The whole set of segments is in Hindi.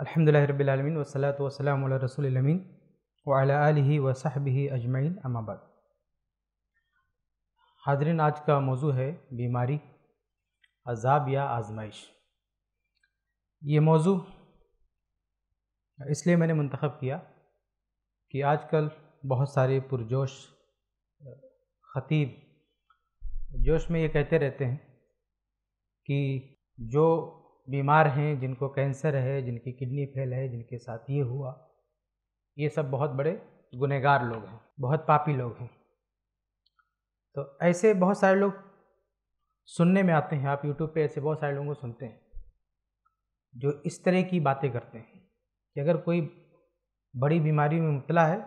अल्हम्दुलिल्लाह रब्बिल आलमीन वसलात वसलाम अला रसूल अमीन व अला आलिही व साहबिही अजमैन अमाबाद हाजरीन आज का मौजू है बीमारी अजाब या आजमाइश ये मौजू इसलिए मैंने मंतखब किया कि आजकल बहुत सारे पुरजोश ख़तीब जोश में ये कहते रहते हैं कि जो बीमार हैं जिनको कैंसर है जिनकी किडनी फेल है जिनके साथ ये हुआ ये सब बहुत बड़े गुनहगार लोग हैं बहुत पापी लोग हैं तो ऐसे बहुत सारे लोग सुनने में आते हैं आप यूट्यूब पे ऐसे बहुत सारे लोगों को सुनते हैं जो इस तरह की बातें करते हैं कि अगर कोई बड़ी बीमारी में मुबला है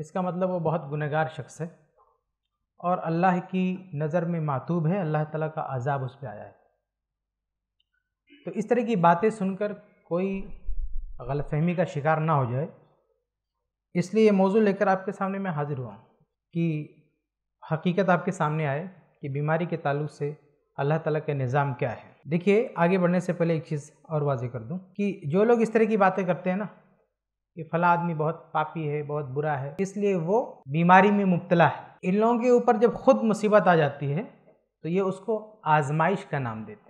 इसका मतलब वो बहुत गुनहगार शख्स है और अल्लाह की नज़र में मातूब है अल्लाह ताला का आज़ाब उस पर आया है तो इस तरह की बातें सुनकर कोई गलतफहमी का शिकार ना हो जाए इसलिए ये मौजू लेकर आपके सामने मैं हाज़िर हुआ कि हकीकत आपके सामने आए कि बीमारी के ताल्लुक से अल्लाह ताला का निज़ाम क्या है देखिए आगे बढ़ने से पहले एक चीज़ और वाजे कर दूं कि जो लोग इस तरह की बातें करते हैं ना कि फला आदमी बहुत पापी है बहुत बुरा है इसलिए वो बीमारी में मुबतला है इन लोगों के ऊपर जब खुद मुसीबत आ जाती है तो ये उसको आजमाइश का नाम देते हैं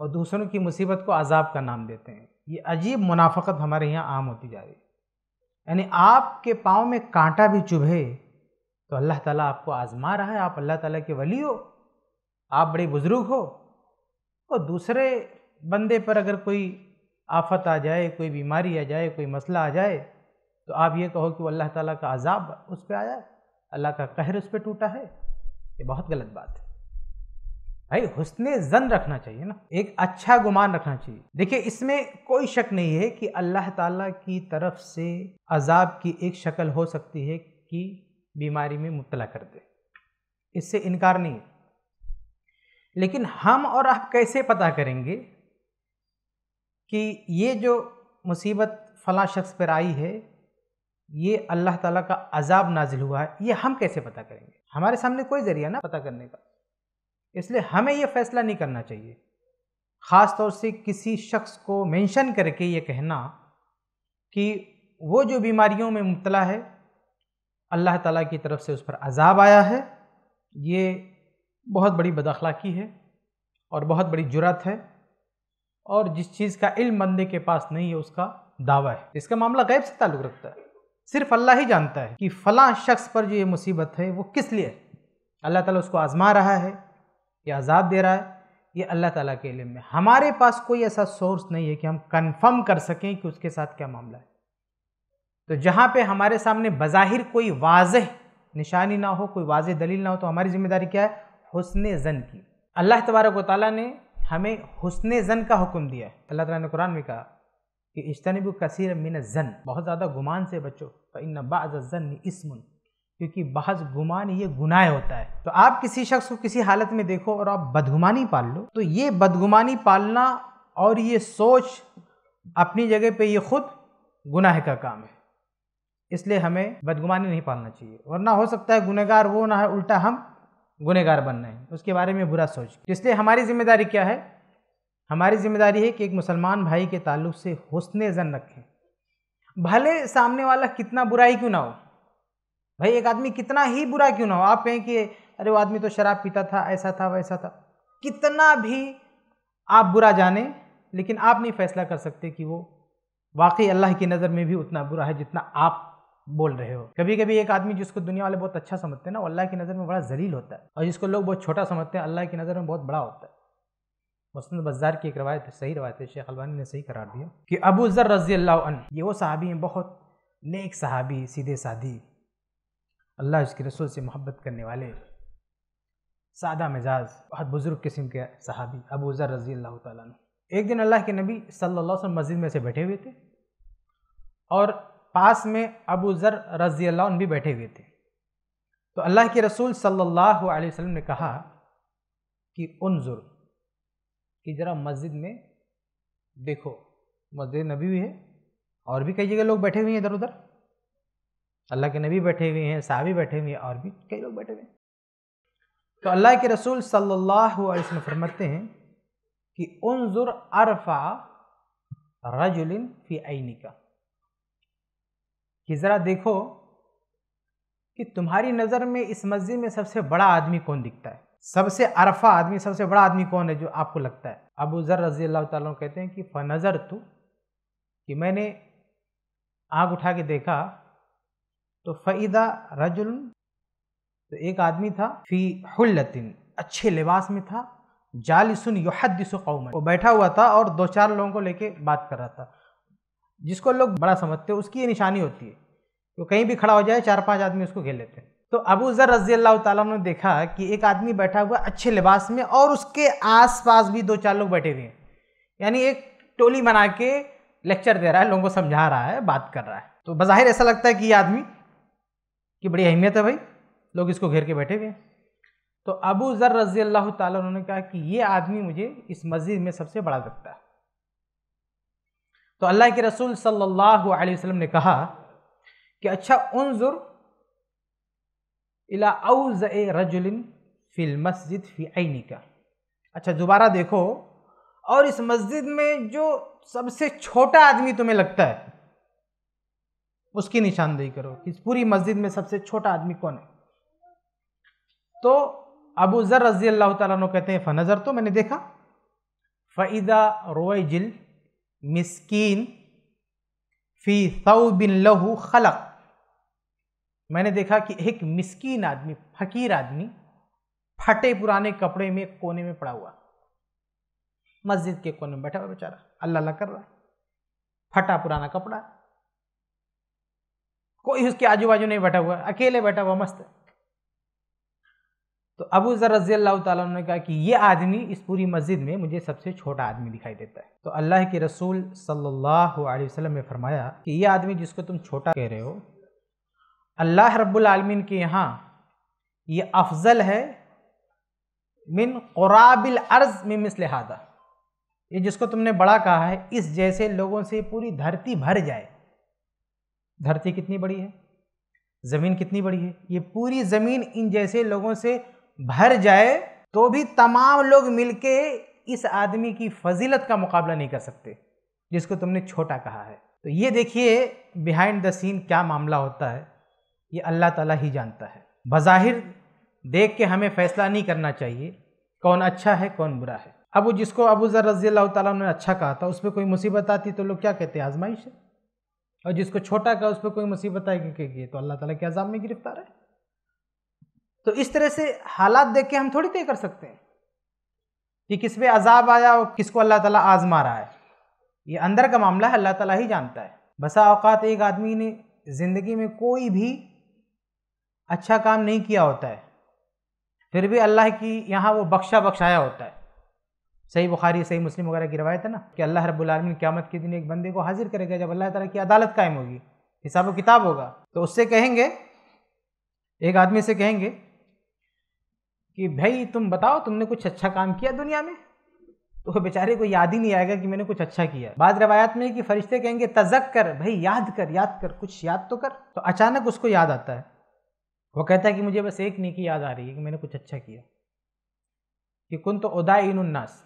और दूसरों की मुसीबत को अजाब का नाम देते हैं ये अजीब मुनाफ़त हमारे यहाँ आम होती जा रही है यानी आपके पाँव में कांटा भी चुभे तो अल्लाह ताला आपको आज़मा रहा है आप अल्लाह ताला के वली हो आप बड़े बुज़ुर्ग हो और दूसरे बंदे पर अगर कोई आफत आ जाए कोई बीमारी आ जाए कोई मसला आ जाए तो आप ये कहो कि वो अल्लाह ताला का अजाब उस पर आया अल्लाह का कहर उस पर टूटा है ये बहुत गलत बात है भाई हुसने जन रखना चाहिए ना एक अच्छा गुमान रखना चाहिए देखिए इसमें कोई शक नहीं है कि अल्लाह ताला की तरफ से अजाब की एक शक्ल हो सकती है कि बीमारी में मुबला कर दे इससे इनकार नहीं है लेकिन हम और आप कैसे पता करेंगे कि ये जो मुसीबत फला शख्स पर आई है ये अल्लाह ताला का अजाब नाजिल हुआ है ये हम कैसे पता करेंगे हमारे सामने कोई ज़रिया ना पता करने का इसलिए हमें यह फैसला नहीं करना चाहिए ख़ास तौर से किसी शख्स को मेंशन करके ये कहना कि वो जो बीमारियों में मुबतला है अल्लाह ताला की तरफ से उस पर अजाब आया है ये बहुत बड़ी की है और बहुत बड़ी जुरात है और जिस चीज़ का इल्म बंदे के पास नहीं है उसका दावा है इसका मामला गैब से ताल्लुक़ रखता है सिर्फ अल्लाह ही जानता है कि फ़लाँ शख्स पर जो ये मुसीबत है वो किस लिए है अल्लाह ताला उसको आज़मा रहा है ये अजाब दे रहा है ये अल्लाह ताला के इलम में हमारे पास कोई ऐसा सोर्स नहीं है कि हम कंफर्म कर सकें कि उसके साथ क्या मामला है तो जहाँ पे हमारे सामने बज़ाहिर कोई वाज निशानी ना हो कोई वाज दलील ना हो तो हमारी ज़िम्मेदारी क्या है हुसन जन की अल्लाह तबारक ताली ने हमें हसन जन का हुक्म दिया है अल्लाह ताला ने कुरान में कहा कि इजतनब कसर मिन जन बहुत ज़्यादा गुमान से बचो बाज़ जन इसमन क्योंकि बहस गुमान ये गुनाह होता है तो आप किसी शख्स को किसी हालत में देखो और आप बदगुमानी पाल लो तो ये बदगुमानी पालना और ये सोच अपनी जगह पे ये खुद गुनाह का काम है इसलिए हमें बदगुमानी नहीं पालना चाहिए वरना हो सकता है गुनहगार वो ना है उल्टा हम गुनहगार बन रहे हैं उसके बारे में बुरा सोच तो इसलिए हमारी जिम्मेदारी क्या है हमारी जिम्मेदारी है कि एक मुसलमान भाई के ताल्लुक से हसन जन रखें भले सामने वाला कितना बुराई क्यों ना हो भाई एक आदमी कितना ही बुरा क्यों ना हो आप कहें कि अरे वो आदमी तो शराब पीता था ऐसा था वैसा था कितना भी आप बुरा जाने लेकिन आप नहीं फैसला कर सकते कि वो वाकई अल्लाह की नज़र में भी उतना बुरा है जितना आप बोल रहे हो कभी कभी एक आदमी जिसको दुनिया वाले बहुत अच्छा समझते हैं ना वो अल्लाह की नज़र में बड़ा जलील होता है और जिसको लोग बहुत छोटा समझते हैं अल्लाह की नज़र में बहुत बड़ा होता है मसंद बजार की एक रवायत है सही रवायत है शेख अलवानी ने सही करार दिया कि अबू ज़र रजी अल्लाह ये वो साहबी हैं बहुत नेक साहबी सीधे सादी अल्लाह उसके रसूल से मोहब्बत करने वाले सादा मिजाज बहुत बुज़ुर्ग किस्म के सहाबी अबू ज़र रज़ी अल्लाह तुम एक दिन अल्लाह के नबी सल्लल्लाहु अलैहि वसल्लम मस्जिद में से बैठे हुए थे और पास में अबू ज़र रज़ी अल्लाह भी बैठे हुए थे तो अल्लाह के रसूल सल्लल्लाहु अलैहि वसल्लम ने कहा कि ज़ुर कि ज़रा मस्जिद में देखो मस्जिद नबी भी है और भी कई जगह लोग बैठे हुए हैं इधर उधर अल्लाह के नबी बैठे हुए हैं साहबी बैठे हुए हैं और भी कई लोग बैठे हुए हैं तो अल्लाह के रसूल सल्लल्लाहु अलैहि वसल्लम फरमाते हैं कि उनजुर अरफा रजुलिन फी आईनी का कि ज़रा देखो कि तुम्हारी नज़र में इस मस्जिद में सबसे बड़ा आदमी कौन दिखता है सबसे अरफा आदमी सबसे बड़ा आदमी कौन है जो आपको लगता है अबू ज़र रजी अल्लाह तु कहते हैं कि फ नजर तू कि मैंने आँख उठा के देखा तो फ़ैदा रजुल तो एक आदमी था फ़ी हुल्लतिन अच्छे लिबास में था जालिसन युहदिस कौम वो बैठा हुआ था और दो चार लोगों को लेके बात कर रहा था जिसको लोग बड़ा समझते हैं उसकी ये निशानी होती है तो कहीं भी खड़ा हो जाए चार पांच आदमी उसको घेर लेते हैं तो अबू ज़र रजी अल्लाह ने देखा कि एक आदमी बैठा हुआ अच्छे लिबास में और उसके आसपास भी दो चार लोग बैठे हुए हैं यानी एक टोली बना के लेक्चर दे रहा है लोगों को समझा रहा है बात कर रहा है तो बज़ाहिर ऐसा लगता है कि ये आदमी की बड़ी अहमियत है भाई लोग इसको घेर के बैठे हुए हैं तो अबू ज़र रजी अल्लाह तुमने उन्होंने कहा कि ये आदमी मुझे इस मस्जिद में सबसे बड़ा लगता है तो अल्लाह के रसूल सल्लल्लाहु अलैहि वसल्लम ने कहा कि अच्छा उनजुर इला रजुलिन फिल मस्जिद फ़ी आईनी का अच्छा दोबारा देखो और इस मस्जिद में जो सबसे छोटा आदमी तुम्हें लगता है उसकी निशानदेही करो कि पूरी मस्जिद में सबसे छोटा आदमी कौन है तो अबू ज़र रजी अल्लाह तु कहते हैं फ़नज़र तो मैंने देखा फ़ैदा रोय जिल मिसकीन फ़ी सऊ बिन लहू खलक मैंने देखा कि एक मिसकीन आदमी फ़कीर आदमी फटे पुराने कपड़े में कोने में पड़ा हुआ मस्जिद के कोने में बैठा हुआ बेचारा अल्लाह अल्लाह कर रहा है फटा पुराना कपड़ा कोई उसके आजू बाजू नहीं बैठा हुआ अकेले बैठा हुआ मस्त तो अबू जर रजी अल्लाह ने कहा कि ये आदमी इस पूरी मस्जिद में मुझे सबसे छोटा आदमी दिखाई देता है तो अल्लाह के रसूल सल्लल्लाहु अलैहि वसल्लम ने फरमाया कि ये आदमी जिसको तुम छोटा कह रहे हो अल्लाह रब्बुल आलमीन के यहाँ ये अफजल है मिन क़ुराबिल अर्ज़ में मिस लिहाजा ये जिसको तुमने बड़ा कहा है इस जैसे लोगों से पूरी धरती भर जाए धरती कितनी बड़ी है ज़मीन कितनी बड़ी है ये पूरी ज़मीन इन जैसे लोगों से भर जाए तो भी तमाम लोग मिलके इस आदमी की फजीलत का मुकाबला नहीं कर सकते जिसको तुमने छोटा कहा है तो ये देखिए बिहाइंड द सीन क्या मामला होता है ये अल्लाह ताला ही जानता है बज़ाहिर देख के हमें फ़ैसला नहीं करना चाहिए कौन अच्छा है कौन बुरा है अब वो जिसको अबू जर रज़ी अल्लाह ताला ने अच्छा कहा था उसमें कोई मुसीबत आती तो लोग क्या कहते हैं आजमाइश है और जिसको छोटा कहा उस पर कोई मुसीबत आएगी कि तो अल्लाह ताला के अजाब में गिरफ्तार है तो इस तरह से हालात देख के हम थोड़ी तय कर सकते हैं कि किस पे अजाब आया और किसको अल्लाह ताला आजमा रहा है ये अंदर का मामला है अल्लाह ताला ही जानता है बसा अवकात एक आदमी ने ज़िंदगी में कोई भी अच्छा काम नहीं किया होता है फिर भी अल्लाह की यहाँ वो बख्शा बख्शाया होता है सही बुखारी सही मुस्लिम वगैरह की रवायत है ना कि अल्लाह रब्बुलमीन क्यामत के दिन एक बंदे को हाजिर करेगा जब अल्लाह ताला की अदालत कायम होगी हिसाब किताब होगा तो उससे कहेंगे एक आदमी से कहेंगे कि भाई तुम बताओ तुमने कुछ अच्छा काम किया दुनिया में तो बेचारे को याद ही नहीं आएगा कि मैंने कुछ अच्छा किया बाद रवायात में कि फरिश्ते कहेंगे तजक कर भाई याद कर याद कर कुछ याद तो कर तो अचानक उसको याद आता है वो कहता है कि मुझे बस एक नेकी याद आ रही है कि मैंने कुछ अच्छा किया कि कुन तो उन्नास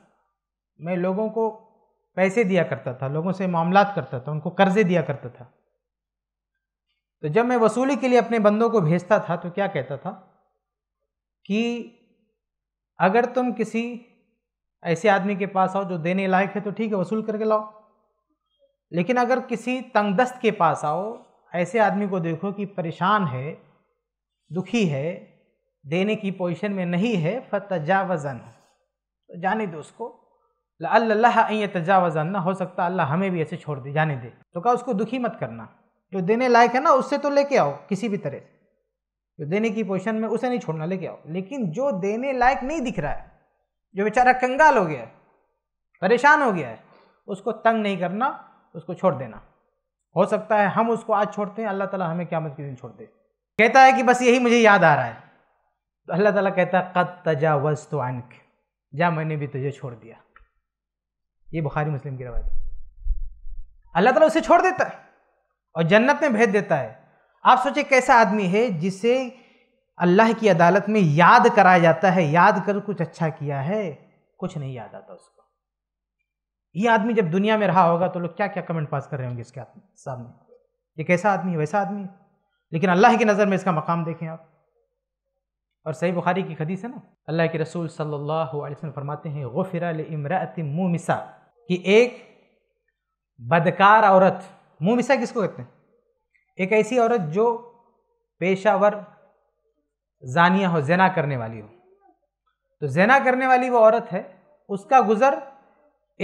मैं लोगों को पैसे दिया करता था लोगों से मामलात करता था उनको कर्जे दिया करता था तो जब मैं वसूली के लिए अपने बंदों को भेजता था तो क्या कहता था कि अगर तुम किसी ऐसे आदमी के पास आओ जो देने लायक है तो ठीक है वसूल करके लाओ लेकिन अगर किसी तंगदस्त के पास आओ ऐसे आदमी को देखो कि परेशान है दुखी है देने की पोजीशन में नहीं है फतजा वजन तो जाने दो उसको अल्लाह तजावज ना हो सकता अल्लाह हमें भी ऐसे छोड़ दे जाने दे तो कहा उसको दुखी मत करना जो देने लायक है ना उससे तो लेके आओ किसी भी तरह से जो देने की पोजिशन में उसे नहीं छोड़ना लेके आओ लेकिन जो देने लायक नहीं दिख रहा है जो बेचारा कंगाल हो गया है परेशान हो गया है उसको तंग नहीं करना उसको छोड़ देना हो सकता है हम उसको आज छोड़ते हैं अल्लाह ताला हमें क्या मत के दिन छोड़ दे कहता है कि बस यही मुझे याद आ रहा है तो अल्लाह ताला कहता है कद तजावज़ तो अनक जा मैंने भी तुझे छोड़ दिया ये बुखारी मुस्लिम की रवायत है अल्लाह ताला उसे छोड़ देता है और जन्नत में भेज देता है आप सोचे कैसा आदमी है जिसे अल्लाह की अदालत में याद कराया जाता है याद कर कुछ अच्छा किया है कुछ नहीं याद आता उसको ये आदमी जब दुनिया में रहा होगा तो लोग क्या क्या कमेंट पास कर रहे होंगे इसके सामने ये कैसा आदमी है वैसा आदमी है लेकिन अल्लाह की नज़र में इसका मकाम देखें आप और सही बुखारी की हदीस है ना अल्लाह के रसूल सल्लल्लाहु अलैहि वसल्लम फरमाते हैं गफ़िरा इमरात मुमिसा कि एक बदकार औरत मुंह मिसा किसको कहते हैं एक ऐसी औरत जो पेशावर जानिया हो जना करने वाली हो तो जना करने वाली वो औरत है उसका गुज़र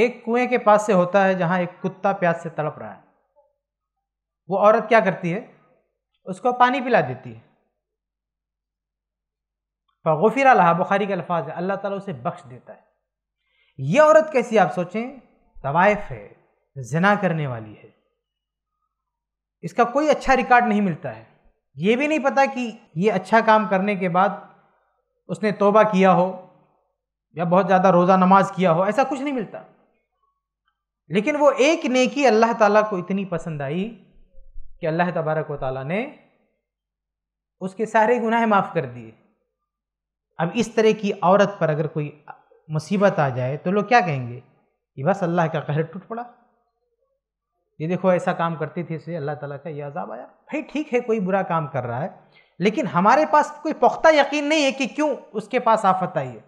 एक कुएं के पास से होता है जहां एक कुत्ता प्यास से तड़प रहा है वो औरत क्या करती है उसको पानी पिला देती है फ़गफिर बुखारी के अल्फाज है अल्लाह ताला उसे बख्श देता है ये औरत कैसी आप सोचें तवायफ है जना करने वाली है इसका कोई अच्छा रिकॉर्ड नहीं मिलता है ये भी नहीं पता कि ये अच्छा काम करने के बाद उसने तोबा किया हो या बहुत ज़्यादा रोज़ा नमाज किया हो ऐसा कुछ नहीं मिलता लेकिन वो एक नेकी अल्लाह ताला को इतनी पसंद आई कि अल्लाह तबारक व ताला ने उसके सारे गुनाह माफ़ कर दिए अब इस तरह की औरत पर अगर कोई मुसीबत आ जाए तो लोग क्या कहेंगे कि बस अल्लाह का कहर टूट पड़ा ये देखो ऐसा काम करती थी इसलिए अल्लाह ताला का ये अजाब आया भाई ठीक है कोई बुरा काम कर रहा है लेकिन हमारे पास कोई पुख्ता यकीन नहीं है कि क्यों उसके पास आफत आई है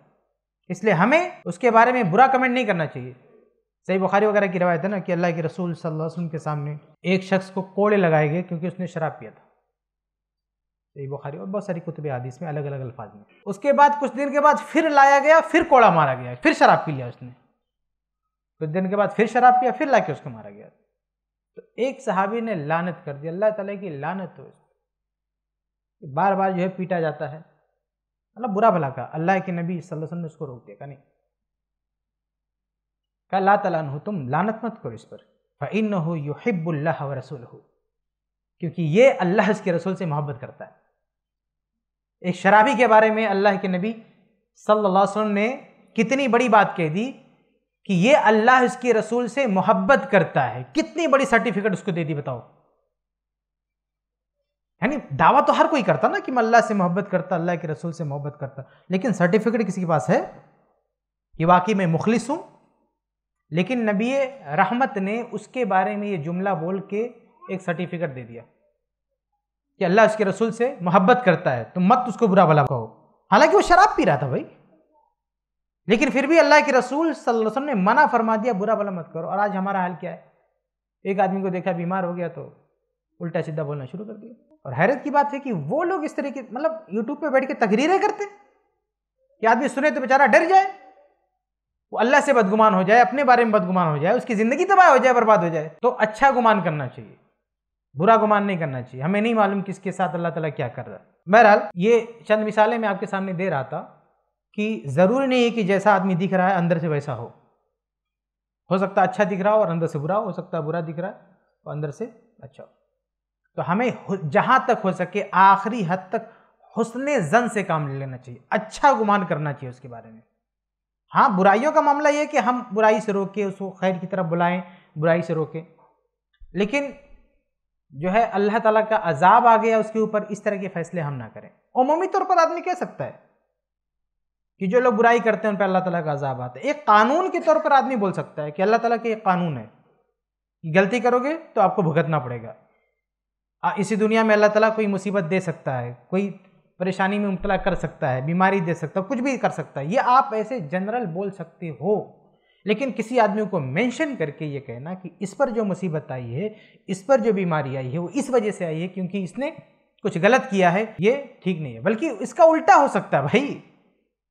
इसलिए हमें उसके बारे में बुरा कमेंट नहीं करना चाहिए सही बुखारी वगैरह की रवायत है ना कि अल्लाह के रसूल सल्लल्लाहु अलैहि वसल्लम के सामने एक शख्स को कोड़े लगाए गए क्योंकि उसने शराब पिया था सही बुखारी और बहुत सारी कुतुब हदीस में अलग अलग अल्फाज में उसके बाद कुछ दिन के बाद फिर लाया गया फिर कोड़ा मारा गया फिर शराब पी लिया उसने कुछ दिन के बाद फिर शराब पिया फिर लाके उसको मारा गया तो एक सहाबी ने लानत कर दी अल्लाह तला की लानत हो बार बार जो है पीटा जाता है मतलब बुरा भला का अल्लाह के नबी सल्लल्लाहु अलैहि वसल्लम ने उसको रोक दिया नहीं कहा ला तला तुम लानत मत करो इस पर इन हो हिब्बुल्लाह व रसूल हो क्योंकि ये अल्लाह इसके रसूल से मोहब्बत करता है एक शराबी के बारे में अल्लाह के नबी सल्लल्लाहु अलैहि वसल्लम ने कितनी बड़ी बात कह दी कि ये अल्लाह इसके रसूल से मोहब्बत करता है कितनी बड़ी सर्टिफिकेट उसको दे दी बताओ यानी दावा तो हर कोई करता ना कि मैं अल्लाह से मोहब्बत करता अल्लाह के रसूल से मोहब्बत करता लेकिन सर्टिफिकेट किसी के पास है कि वाकई मैं मुखलिस हूं लेकिन नबी रहमत ने उसके बारे में ये जुमला बोल के एक सर्टिफिकेट दे दिया कि अल्लाह उसके रसूल से मोहब्बत करता है तो मत उसको बुरा भला कहो हालांकि वो शराब पी रहा था भाई लेकिन फिर भी अल्लाह के रसूल वसल्लम ने मना फरमा दिया बुरा भला मत करो और आज हमारा हाल क्या है एक आदमी को देखा बीमार हो गया तो उल्टा सीधा बोलना शुरू कर दिया और हैरत की बात है कि वो लोग इस तरीके मतलब यूट्यूब पे बैठ के तकरीरें करते कि आदमी सुने तो बेचारा डर जाए वो अल्लाह से बदगुमान हो जाए अपने बारे में बदगुमान हो जाए उसकी ज़िंदगी तबाह हो जाए बर्बाद हो जाए तो अच्छा गुमान करना चाहिए बुरा गुमान नहीं करना चाहिए हमें नहीं मालूम किसके साथ अल्लाह ताला क्या कर रहा है बहरहाल ये चंद मिसालें मैं आपके सामने दे रहा था कि ज़रूरी नहीं है कि जैसा आदमी दिख रहा है अंदर से वैसा हो हो सकता अच्छा दिख रहा हो और अंदर से बुरा हो सकता बुरा दिख रहा है और तो अंदर से अच्छा हो तो हमें जहां तक हो सके आखिरी हद तक हुसन जन से काम ले लेना चाहिए अच्छा गुमान करना चाहिए उसके बारे में हाँ बुराइयों का मामला यह कि हम बुराई से रोके उसको खैर की तरफ बुलाएं बुराई से रोकें लेकिन जो है अल्लाह ताला का अजाब आ गया उसके ऊपर इस तरह के फैसले हम ना करें अमूमी तौर पर आदमी कह सकता है कि जो लोग बुराई करते हैं उन पर अल्लाह तला का अजाब आता है एक कानून के तौर पर आदमी बोल सकता है कि अल्लाह तला के एक कानून है कि गलती करोगे तो आपको भुगतना पड़ेगा इसी दुनिया में अल्लाह तला कोई मुसीबत दे सकता है कोई परेशानी में मुबतला कर सकता है बीमारी दे सकता है कुछ भी कर सकता है ये आप ऐसे जनरल बोल सकते हो लेकिन किसी आदमी को मेंशन करके ये कहना कि इस पर जो मुसीबत आई है इस पर जो बीमारी आई है वो इस वजह से आई है क्योंकि इसने कुछ गलत किया है ये ठीक नहीं है बल्कि इसका उल्टा हो सकता है भाई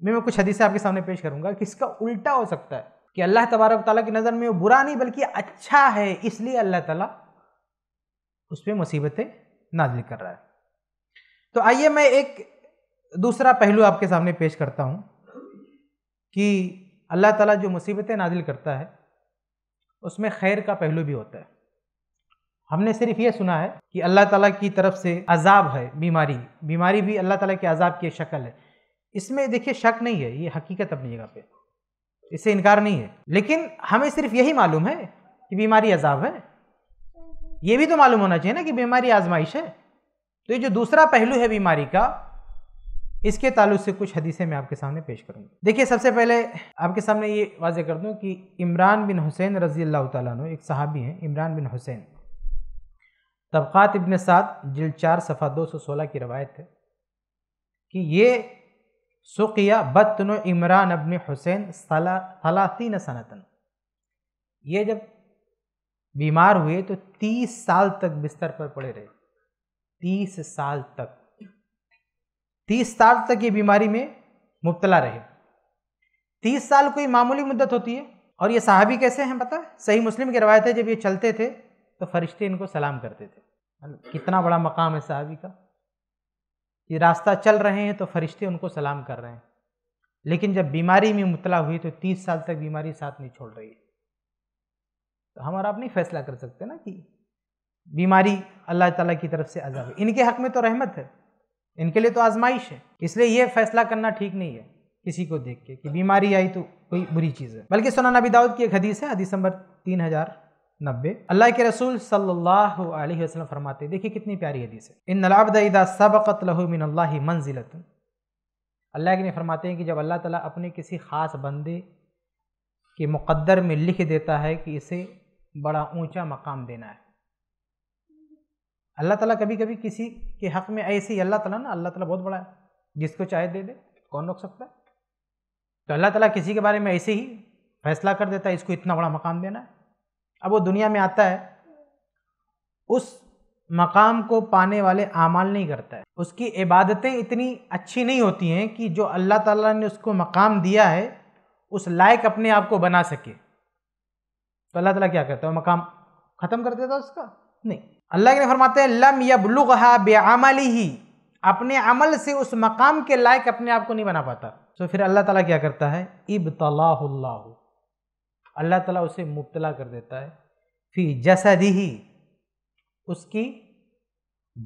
मैं मैं कुछ हदीसें आपके सामने पेश करूंगा कि इसका उल्टा हो सकता है कि अल्लाह तबारक ताली की नज़र में वो बुरा नहीं बल्कि अच्छा है इसलिए अल्लाह ताला उस पर मुसीबतें नाजिल कर रहा है तो आइए मैं एक दूसरा पहलू आपके सामने पेश करता हूँ कि अल्लाह ताला जो मुसीबतें नाजिल करता है उसमें खैर का पहलू भी होता है हमने सिर्फ ये सुना है कि अल्लाह ताला की तरफ से अजाब है बीमारी बीमारी भी अल्लाह ताला के अजाब की शक्ल है इसमें देखिए शक नहीं है ये हकीकत अपनी जगह पे इससे इनकार नहीं है लेकिन हमें सिर्फ यही मालूम है कि बीमारी अजाब है ये भी तो मालूम होना चाहिए ना कि बीमारी आजमाइश है तो ये जो दूसरा पहलू है बीमारी का इसके ताल्लुक से कुछ हदीसें मैं आपके सामने पेश करूंगा देखिए सबसे पहले आपके सामने ये वाजे कर दूं कि इमरान बिन हुसैन रजी अल्लाह तु एक साहबी हैं इमरान बिन हुसैन तबक़ात इबन सात जिल चार सफ़ा दो सौ सोलह की रवायत है कि ये सुकिया बतन इमरान अबन हुसैन सलासीन सनतन ये जब बीमार हुए तो तीस साल तक बिस्तर पर पड़े रहे तीस साल तक तीस साल तक ये बीमारी में मुबतला रहे तीस साल कोई मामूली मुद्दत होती है और ये साहबी कैसे हैं पता सही मुस्लिम की रवायत है जब ये चलते थे तो फरिश्ते इनको सलाम करते थे कितना बड़ा मकाम है साहबी का ये रास्ता चल रहे हैं तो फरिश्ते उनको सलाम कर रहे हैं लेकिन जब बीमारी में मुतला हुई तो तीस साल तक बीमारी साथ नहीं छोड़ रही है तो हम और आप नहीं फैसला कर सकते ना कि बीमारी अल्लाह ताला की तरफ से अजाब इनके हक में तो रहमत है इनके लिए तो आजमाइश है इसलिए यह फैसला करना ठीक नहीं है किसी को देख के कि बीमारी आई तो कोई बुरी चीज़ है बल्कि सोना नबी दाऊद की एक हदीस है हदीस नंबर तीन हज़ार नब्बे अल्लाह के रसूल सल्लल्लाहु अलैहि वसल्लम फरमाते देखिए कितनी प्यारी हदीस है इन नलाबदा सबकत लहमिन मंजिलत अल्लाह के ने फरमाते हैं कि जब अल्लाह ताला अपने किसी ख़ास बंदे के मुकद्दर में लिख देता है कि इसे बड़ा ऊंचा मकाम देना है अल्लाह ताला कभी कभी किसी के हक़ में ऐसे ही अल्लाह ताला ना अल्लाह ताला बहुत बड़ा है जिसको चाहे दे दे कौन रोक सकता है तो अल्लाह ताला किसी के बारे में ऐसे ही फैसला कर देता है इसको इतना बड़ा मकाम देना है अब वो दुनिया में आता है उस मकाम को पाने वाले अमाल नहीं करता है उसकी इबादतें इतनी अच्छी नहीं होती हैं कि जो अल्लाह ताला ने उसको मकाम दिया है उस लायक अपने आप को बना सके तो अल्लाह ताला क्या करता है मकाम ख़त्म कर देता उसका नहीं अल्लाह के फरमाते हैं लम यबलुगहा बेअमल ही अपने अमल से उस मकाम के लायक अपने आप को नहीं बना पाता तो फिर अल्लाह ताला क्या करता है इब अल्लाह ताला उसे मुबतला कर देता है फी जसदी ही उसकी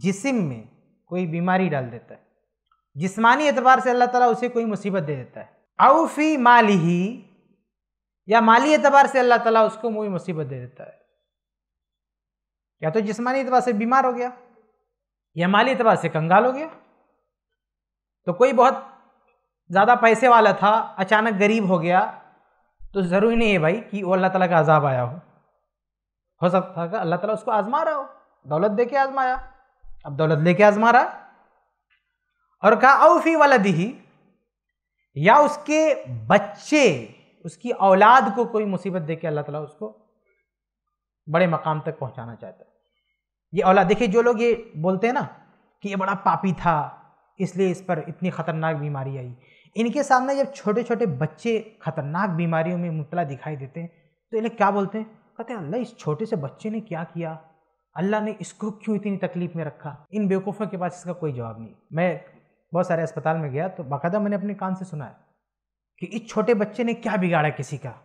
जिसम में कोई बीमारी डाल देता है जिस्मानी एतबार से अल्लाह ताला उसे कोई मुसीबत दे देता है आउ फी माली ही या माली एतबार से अल्लाह ताला उसको कोई मुसीबत दे देता है या तो जिस्मानी एतबार से बीमार हो गया या माली एतबार से कंगाल हो गया तो कोई बहुत ज़्यादा पैसे वाला था अचानक गरीब हो गया तो ज़रूरी नहीं है भाई कि वो अल्लाह ताला का अजाब आया हो हो सकता था अल्लाह ताला उसको आजमा रहा हो दौलत दे के आजमाया अब दौलत लेके आजमा रहा और कहा औफी वाला दी या उसके बच्चे उसकी औलाद को कोई मुसीबत दे के अल्लाह ताला उसको बड़े मकाम तक पहुंचाना चाहता है ये औलाद देखिए जो लोग ये बोलते हैं ना कि ये बड़ा पापी था इसलिए इस पर इतनी ख़तरनाक बीमारी आई इनके सामने जब छोटे छोटे बच्चे खतरनाक बीमारियों में मुबला दिखाई देते हैं तो इन्हें क्या बोलते हैं कहते हैं अल्लाह इस छोटे से बच्चे ने क्या किया अल्लाह ने इसको क्यों इतनी तकलीफ़ में रखा इन बेवकूफ़ों के पास इसका कोई जवाब नहीं मैं बहुत सारे अस्पताल में गया तो बाकायदा मैंने अपने कान से सुना है कि इस छोटे बच्चे ने क्या बिगाड़ा किसी का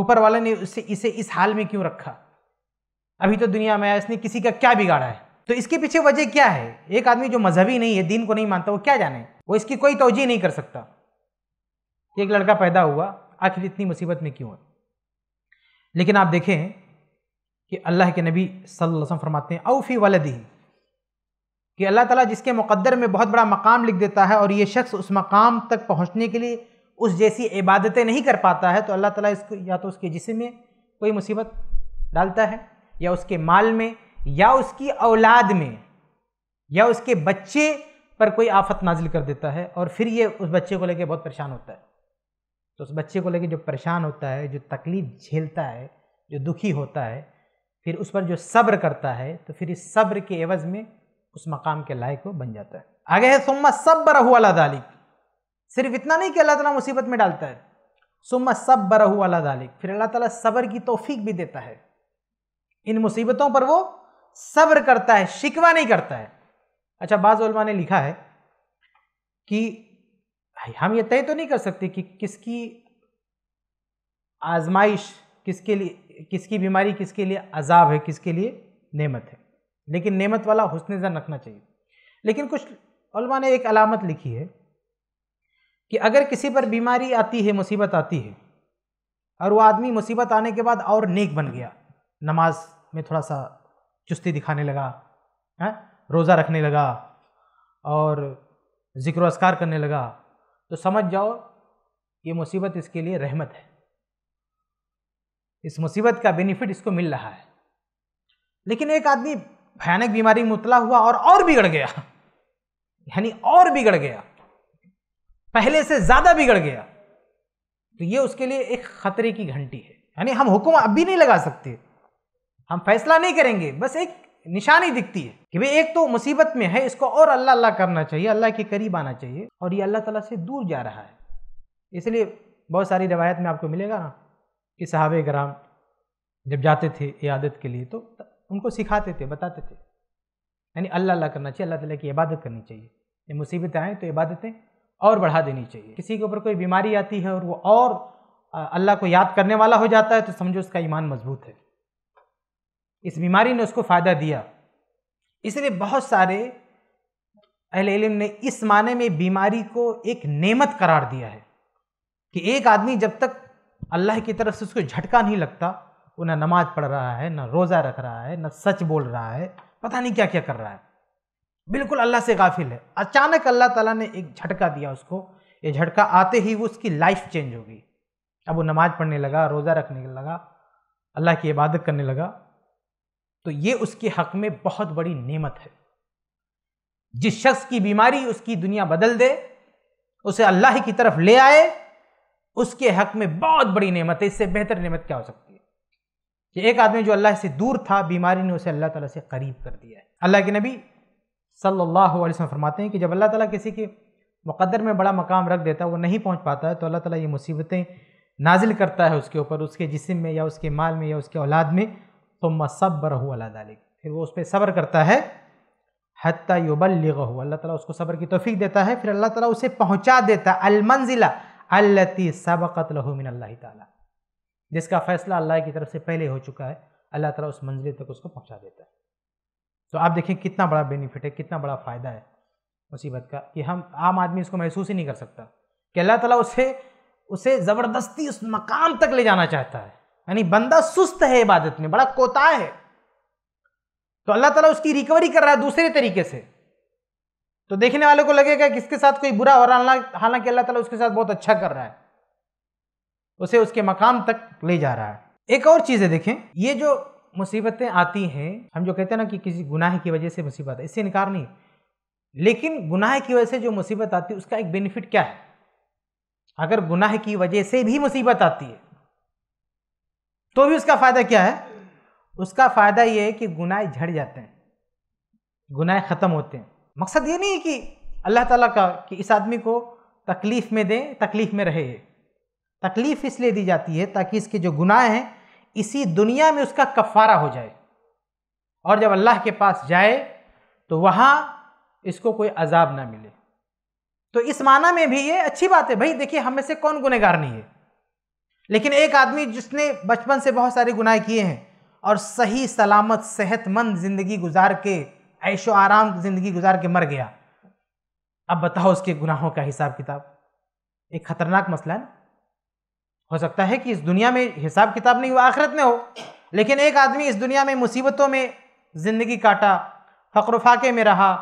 ऊपर वाले ने उसे इसे इस हाल में क्यों रखा अभी तो दुनिया में आया इसने किसी का क्या बिगाड़ा है तो इसके पीछे वजह क्या है एक आदमी जो मजहबी नहीं है दीन को नहीं मानता वो क्या जाने वो इसकी कोई तोजी नहीं कर सकता एक लड़का पैदा हुआ आखिर इतनी मुसीबत में क्यों है लेकिन आप देखें कि अल्लाह के नबी सल्लल्लाहु अलैहि वसल्लम फरमाते हैं औफ़ी वालदी कि अल्लाह ताला जिसके मुकद्दर में बहुत बड़ा मकाम लिख देता है और ये शख्स उस मकाम तक पहुंचने के लिए उस जैसी इबादतें नहीं कर पाता है तो अल्लाह ताला इसको या तो उसके जिसम में कोई मुसीबत डालता है या उसके माल में या उसकी औलाद में या उसके बच्चे पर कोई आफत नाजिल कर देता है और फिर ये उस बच्चे को लेके बहुत परेशान होता है तो उस बच्चे को लेके जो परेशान होता है जो तकलीफ झेलता है जो दुखी होता है फिर उस पर जो सब्र करता है तो फिर इस सब्र के एवज में उस मकाम के लायक वो बन जाता है आगे है सुम्मा सब्र अला दालिक सिर्फ इतना नहीं कि अल्लाह ताला मुसीबत में डालता है सुम्मा सब्र अला दालिक फिर अल्लाह ताला सब्र की तोफीक भी देता है इन मुसीबतों पर वो सब्र करता है शिकवा नहीं करता है अच्छा बाज़लमा ने लिखा है कि हम ये तय तो नहीं कर सकते कि किसकी आजमाइश किसके लिए किसकी बीमारी किसके लिए अजाब है किसके लिए नेमत है लेकिन नेमत वाला हुसन जन रखना चाहिए लेकिन कुछ उलमा ने एक अलामत लिखी है कि अगर किसी पर बीमारी आती है मुसीबत आती है और वह आदमी मुसीबत आने के बाद और नेक बन गया नमाज में थोड़ा सा चुस्ती दिखाने लगा है हाँ? रोज़ा रखने लगा और ज़िक्र असकार करने लगा तो समझ जाओ ये मुसीबत इसके लिए रहमत है इस मुसीबत का बेनिफिट इसको मिल रहा है लेकिन एक आदमी भयानक बीमारी में मुतला हुआ और और बिगड़ गया यानी और बिगड़ गया पहले से ज़्यादा बिगड़ गया तो ये उसके लिए एक ख़तरे की घंटी है यानी हम हुक्म अब भी नहीं लगा सकते हम फैसला नहीं करेंगे बस एक निशानी दिखती है कि भाई एक तो मुसीबत में है इसको और अल्लाह अल्लाह करना चाहिए अल्लाह के करीब आना चाहिए और ये अल्लाह तला से दूर जा रहा है इसलिए बहुत सारी रवायत में आपको मिलेगा ना कि साहब ग्राम जब जाते थे इबादत के लिए तो उनको सिखाते थे बताते थे यानी अल्लाह अल्लाह करना चाहिए अल्लाह तला की इबादत करनी चाहिए ये मुसीबतें आएँ तो इबादतें और बढ़ा देनी चाहिए किसी के ऊपर कोई बीमारी आती है और वो और अल्लाह को याद करने वाला हो जाता है तो समझो उसका ईमान मजबूत है इस बीमारी ने उसको फ़ायदा दिया इसलिए बहुत सारे अहले इलम ने इस माने में बीमारी को एक नेमत करार दिया है कि एक आदमी जब तक अल्लाह की तरफ से उसको झटका नहीं लगता वो ना नमाज पढ़ रहा है ना रोज़ा रख रहा है ना सच बोल रहा है पता नहीं क्या क्या कर रहा है बिल्कुल अल्लाह से गाफिल है अचानक अल्लाह ताला ने एक झटका दिया उसको ये झटका आते ही वो उसकी लाइफ चेंज हो गई अब वो नमाज पढ़ने लगा रोज़ा रखने लगा अल्लाह की इबादत करने लगा तो ये उसके हक में बहुत बड़ी नेमत है जिस शख्स की बीमारी उसकी दुनिया बदल दे उसे अल्लाह की तरफ ले आए उसके हक में बहुत बड़ी नेमत है इससे बेहतर नेमत क्या हो सकती है कि एक आदमी जो अल्लाह से दूर था बीमारी ने उसे अल्लाह ताला से करीब कर दिया है अल्लाह के नबी सल्लल्लाहु अलैहि वसल्लम फरमाते हैं कि जब अल्लाह ताला किसी के मुकदर में बड़ा मकाम रख देता है वो नहीं पहुंच पाता है तो अल्लाह ताला ये मुसीबतें नाजिल करता है उसके ऊपर उसके जिसम में या उसके माल में या उसके औलाद में तो मसब्बर हो अल्लाह फिर वो उस पर सब्र करता है हत्या युबल हो अल्लाह ताला उसको सब्र की तोफ़ी देता है फिर अल्लाह ताला उसे पहुंचा देता है अलमंजिला अल्लती सबकत लहू मिन अल्लाह ताला जिसका फ़ैसला अल्लाह की तरफ से पहले हो चुका है अल्लाह ताला उस मंजिल तक उसको पहुंचा देता है तो आप देखें कितना बड़ा बेनिफिट है कितना बड़ा फ़ायदा है मुसीबत का कि हम आम आदमी इसको महसूस ही नहीं कर सकता कि अल्लाह ताला उसे उसे ज़बरदस्ती उस मकाम तक ले जाना चाहता है यानी बंदा सुस्त है इबादत में बड़ा कोताह है तो अल्लाह ताला उसकी रिकवरी कर रहा है दूसरे तरीके से तो देखने वाले को लगेगा किसके साथ कोई बुरा हो रहा हालांकि अल्लाह ताला उसके साथ बहुत अच्छा कर रहा है उसे उसके मकाम तक ले जा रहा है एक और चीज़ है देखें ये जो मुसीबतें आती हैं हम जो कहते हैं ना कि किसी गुनाह की वजह से मुसीबत है इससे इनकार नहीं लेकिन गुनाह की वजह से जो मुसीबत आती है उसका एक बेनिफिट क्या है अगर गुनाह की वजह से भी मुसीबत आती है तो भी उसका फ़ायदा क्या है उसका फ़ायदा ये है कि गुनाह झड़ जाते हैं गुनाह ख़त्म होते हैं मकसद ये नहीं है कि अल्लाह ताला का कि इस आदमी को तकलीफ़ में दें तकलीफ़ में रहे तकलीफ़ इसलिए दी जाती है ताकि इसके जो गुनाह हैं इसी दुनिया में उसका कफ़ारा हो जाए और जब अल्लाह के पास जाए तो वहाँ इसको कोई अजाब ना मिले तो इस माना में भी ये अच्छी बात है भाई देखिए हमें से कौन गुनहगार नहीं है लेकिन एक आदमी जिसने बचपन से बहुत सारे गुनाह किए हैं और सही सलामत सेहतमंद ज़िंदगी गुजार के ऐशो आराम ज़िंदगी गुजार के मर गया अब बताओ उसके गुनाहों का हिसाब किताब एक ख़तरनाक मसला है हो सकता है कि इस दुनिया में हिसाब किताब नहीं हुआ आखिरत में हो लेकिन एक आदमी इस दुनिया में मुसीबतों में ज़िंदगी काटा फ़क्र फाके में रहा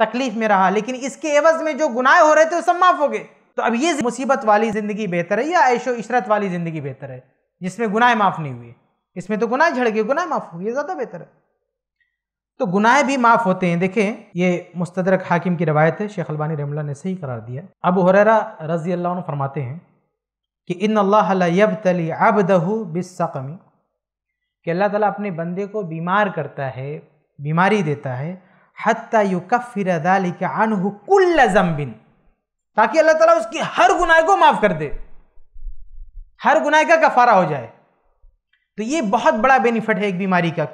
तकलीफ़ में रहा लेकिन इसके एवज़ में जो गुनाह हो रहे थे वो सब माफ़ हो गए तो अब ये मुसीबत वाली ज़िंदगी बेहतर है या ऐशो इशरत वाली ज़िंदगी बेहतर है जिसमें गुनाह माफ़ नहीं हुए इसमें तो गुनाह झड़ गए गुनाह माफ़ हुए ज़्यादा बेहतर है तो गुनाह भी माफ़ होते हैं देखें ये मुस्तदरक हाकिम की रवायत है शेख अलबानी रमला ने सही करार दिया अब हुररा रजी अल्लाह फरमाते हैं कि इन अल्लाह यब तली अब दहू बिसमी कि अल्लाह ताला अपने बंदे को बीमार करता है बीमारी देता है हती यु कफ़िर अदाली के अनहु कुल्ल जम्बिन ताकि अल्लाह ताला उसकी हर गुनाह को माफ़ कर दे हर गुनाह का कफारा हो जाए तो ये बहुत बड़ा बेनिफिट है एक बीमारी का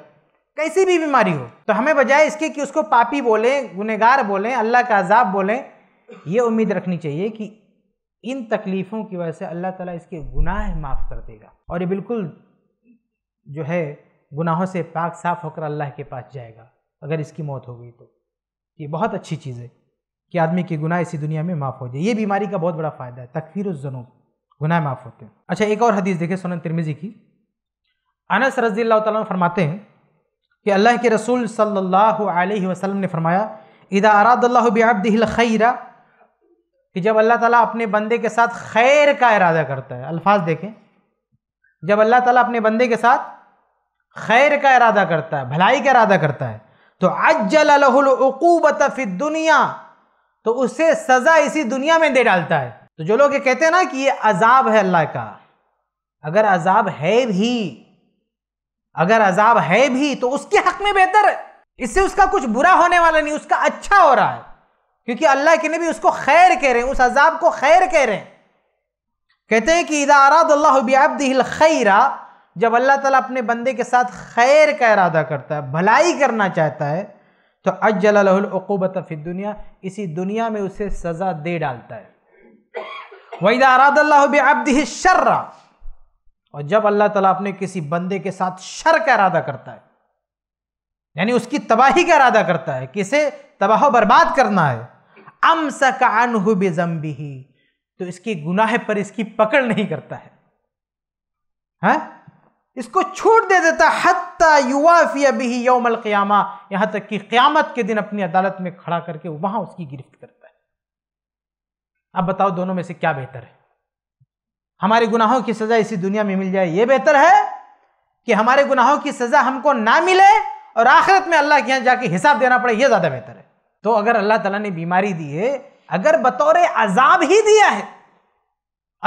कैसी भी बीमारी हो तो हमें बजाय इसके कि उसको पापी बोलें गुनहगार बोलें अल्लाह का अजाब बोलें ये उम्मीद रखनी चाहिए कि इन तकलीफ़ों की वजह से अल्लाह ताला इसके गुनाह माफ़ कर देगा और ये बिल्कुल जो है गुनाहों से पाक साफ होकर अल्लाह के पास जाएगा अगर इसकी मौत हो गई तो ये बहुत अच्छी चीज़ है कि आदमी के गुनाह इसी दुनिया में माफ़ हो जाए ये बीमारी का बहुत बड़ा फ़ायदा है तकफीर उस जनों गुनाह माफ़ होते हैं अच्छा एक और हदीस देखें सोनन तिरमिजी की अनस रजी अल्लाह फरमाते हैं कि अल्लाह के रसूल सल्लल्लाहु अलैहि वसल्लम ने फरमाया इदा अरादल्लाह बेआबदिल खैरा कि जब अल्लाह ताला अपने बंदे के साथ खैर का इरादा करता है अल्फाज देखें जब अल्लाह ताला अपने बंदे के साथ खैर का इरादा करता है भलाई का इरादा करता है तो अज्जल अजलहूबत दुनिया तो उसे सज़ा इसी दुनिया में दे डालता है तो जो लोग ये कहते हैं ना कि ये अजाब है अल्लाह का अगर अजाब है भी अगर अजाब है भी तो उसके हक में बेहतर है इससे उसका कुछ बुरा होने वाला नहीं उसका अच्छा हो रहा है क्योंकि अल्लाह के नबी उसको खैर कह रहे हैं उस अजाब को खैर कह रहे हैं कहते हैं कि इदारादिल खैरा जब अल्लाह ताला अपने बंदे के साथ खैर का इरादा करता है भलाई करना चाहता है तो अजलाबत फिर दुनिया इसी दुनिया में उसे सज़ा दे डालता है वहीदा अरादी शर्रा और जब अल्लाह तला अपने किसी बंदे के साथ शर का इरादा करता है यानी उसकी तबाही का इरादा करता है किसे तबाह बर्बाद करना है अम सकानहु बेजम्बी तो इसकी गुनाह पर इसकी पकड़ नहीं करता है, है? हाँ? इसको छूट दे देता हत्ता युवाफिया भी यौमल क़्यामा यहां तक कि क़्यामत के दिन अपनी अदालत में खड़ा करके वहां उसकी गिरफ्त करता है अब बताओ दोनों में से क्या बेहतर है हमारे गुनाहों की सज़ा इसी दुनिया में मिल जाए ये बेहतर है कि हमारे गुनाहों की सज़ा हमको ना मिले और आखिरत में अल्लाह के यहाँ जाके हिसाब देना पड़े ये ज़्यादा बेहतर है तो अगर अल्लाह तला ने बीमारी दी है अगर बतौर अजाब ही दिया है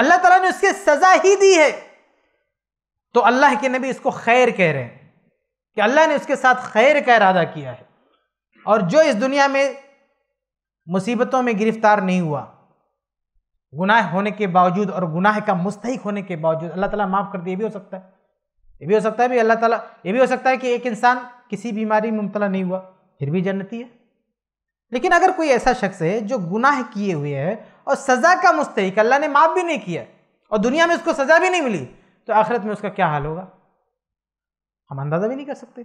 अल्लाह तला ने उसकी सज़ा ही दी है तो अल्लाह के नबी इसको खैर कह रहे हैं कि अल्लाह ने उसके साथ खैर का इरादा किया है और जो इस दुनिया में मुसीबतों में गिरफ्तार नहीं हुआ गुनाह होने के बावजूद और गुनाह का मुस्तक होने के बावजूद अल्लाह ताला माफ़ कर दिया ये भी हो सकता है ये भी हो सकता है भी अल्लाह ताला ये भी हो सकता है कि एक इंसान किसी बीमारी में मुबतला नहीं हुआ फिर भी जन्नती है लेकिन अगर कोई ऐसा शख्स है जो गुनाह किए हुए है और सज़ा का मुस्तक अल्लाह ने माफ़ भी नहीं किया और दुनिया में उसको सज़ा भी नहीं मिली तो आखिरत में उसका क्या हाल होगा हम अंदाज़ा भी नहीं कर सकते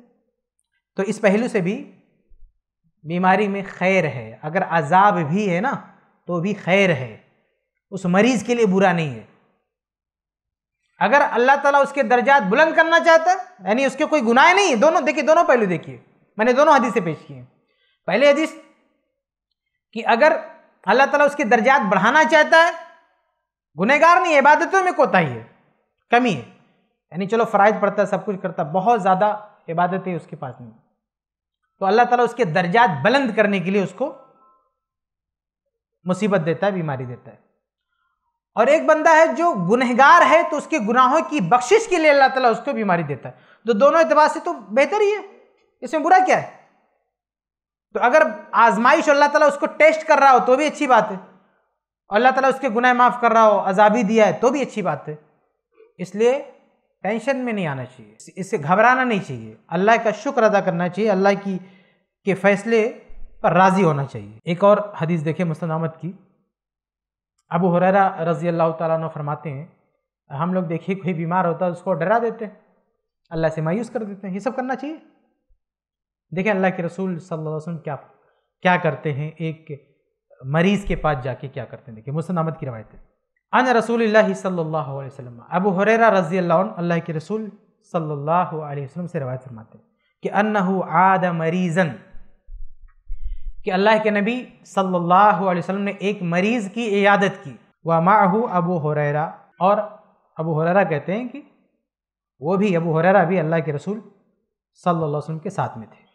तो इस पहलू से भी बीमारी में खैर है अगर अजाब भी है ना तो भी खैर है उस मरीज़ के लिए बुरा नहीं है अगर अल्लाह ताला उसके दर्जात बुलंद करना चाहता है यानी उसके कोई गुनाह नहीं है दोनों देखिए दोनों पहलू देखिए मैंने दोनों हदीसें पेश किए हैं पहले हदीस कि अगर अल्लाह ताला उसके दर्जात बढ़ाना चाहता है गुनहगार नहीं इबादतों में कोताही है कमी है यानी चलो फ़राइज पढ़ता है सब कुछ करता है बहुत ज़्यादा इबादतें उसके पास नहीं तो अल्लाह ताला उसके दर्जात बुलंद करने के लिए उसको मुसीबत देता है बीमारी देता है और एक बंदा है जो गुनहगार है तो उसके गुनाहों की बख्शिश के लिए अल्लाह ताला उसको बीमारी देता है तो दोनों एतबार से तो बेहतर ही है इसमें बुरा क्या है तो अगर आजमाइश अल्लाह ताला उसको टेस्ट कर रहा हो तो भी अच्छी बात है अल्लाह ताला उसके गुनाह माफ़ कर रहा हो आज़ाबी दिया है तो भी अच्छी बात है इसलिए टेंशन में नहीं आना चाहिए इससे घबराना नहीं चाहिए अल्लाह का शुक्र अदा करना चाहिए अल्लाह की के फैसले पर राज़ी होना चाहिए एक और हदीस देखें मुस्द की अबू हुररा रज़ी अल्लाह ताला फरमाते हैं हम लोग देखिए कोई बीमार होता है तो उसको डरा देते हैं अल्लाह से मायूस कर देते हैं ये सब करना चाहिए देखें अल्लाह के रसूल सल्लल्लाहु अलैहि वसल्लम क्या क्या करते हैं एक मरीज़ के पास जाके क्या करते हैं देखिए मुस्द की रवायतें अन रसूल सल्ला वसम अबू हुररा रजी अल्लाह के रसूल सल्ला वसम से रवायत फरमाते हैं कि अन्नहु आद मरीज़न कि अल्लाह के नबी सल्लल्लाहु अलैहि वसल्लम ने एक मरीज़ की इयादत की व माहू अबू हुररा और अबू हुररा कहते हैं कि वो भी अबू हुररा भी अल्लाह के रसूल सल्लल्लाहु अलैहि वसल्लम के साथ में थे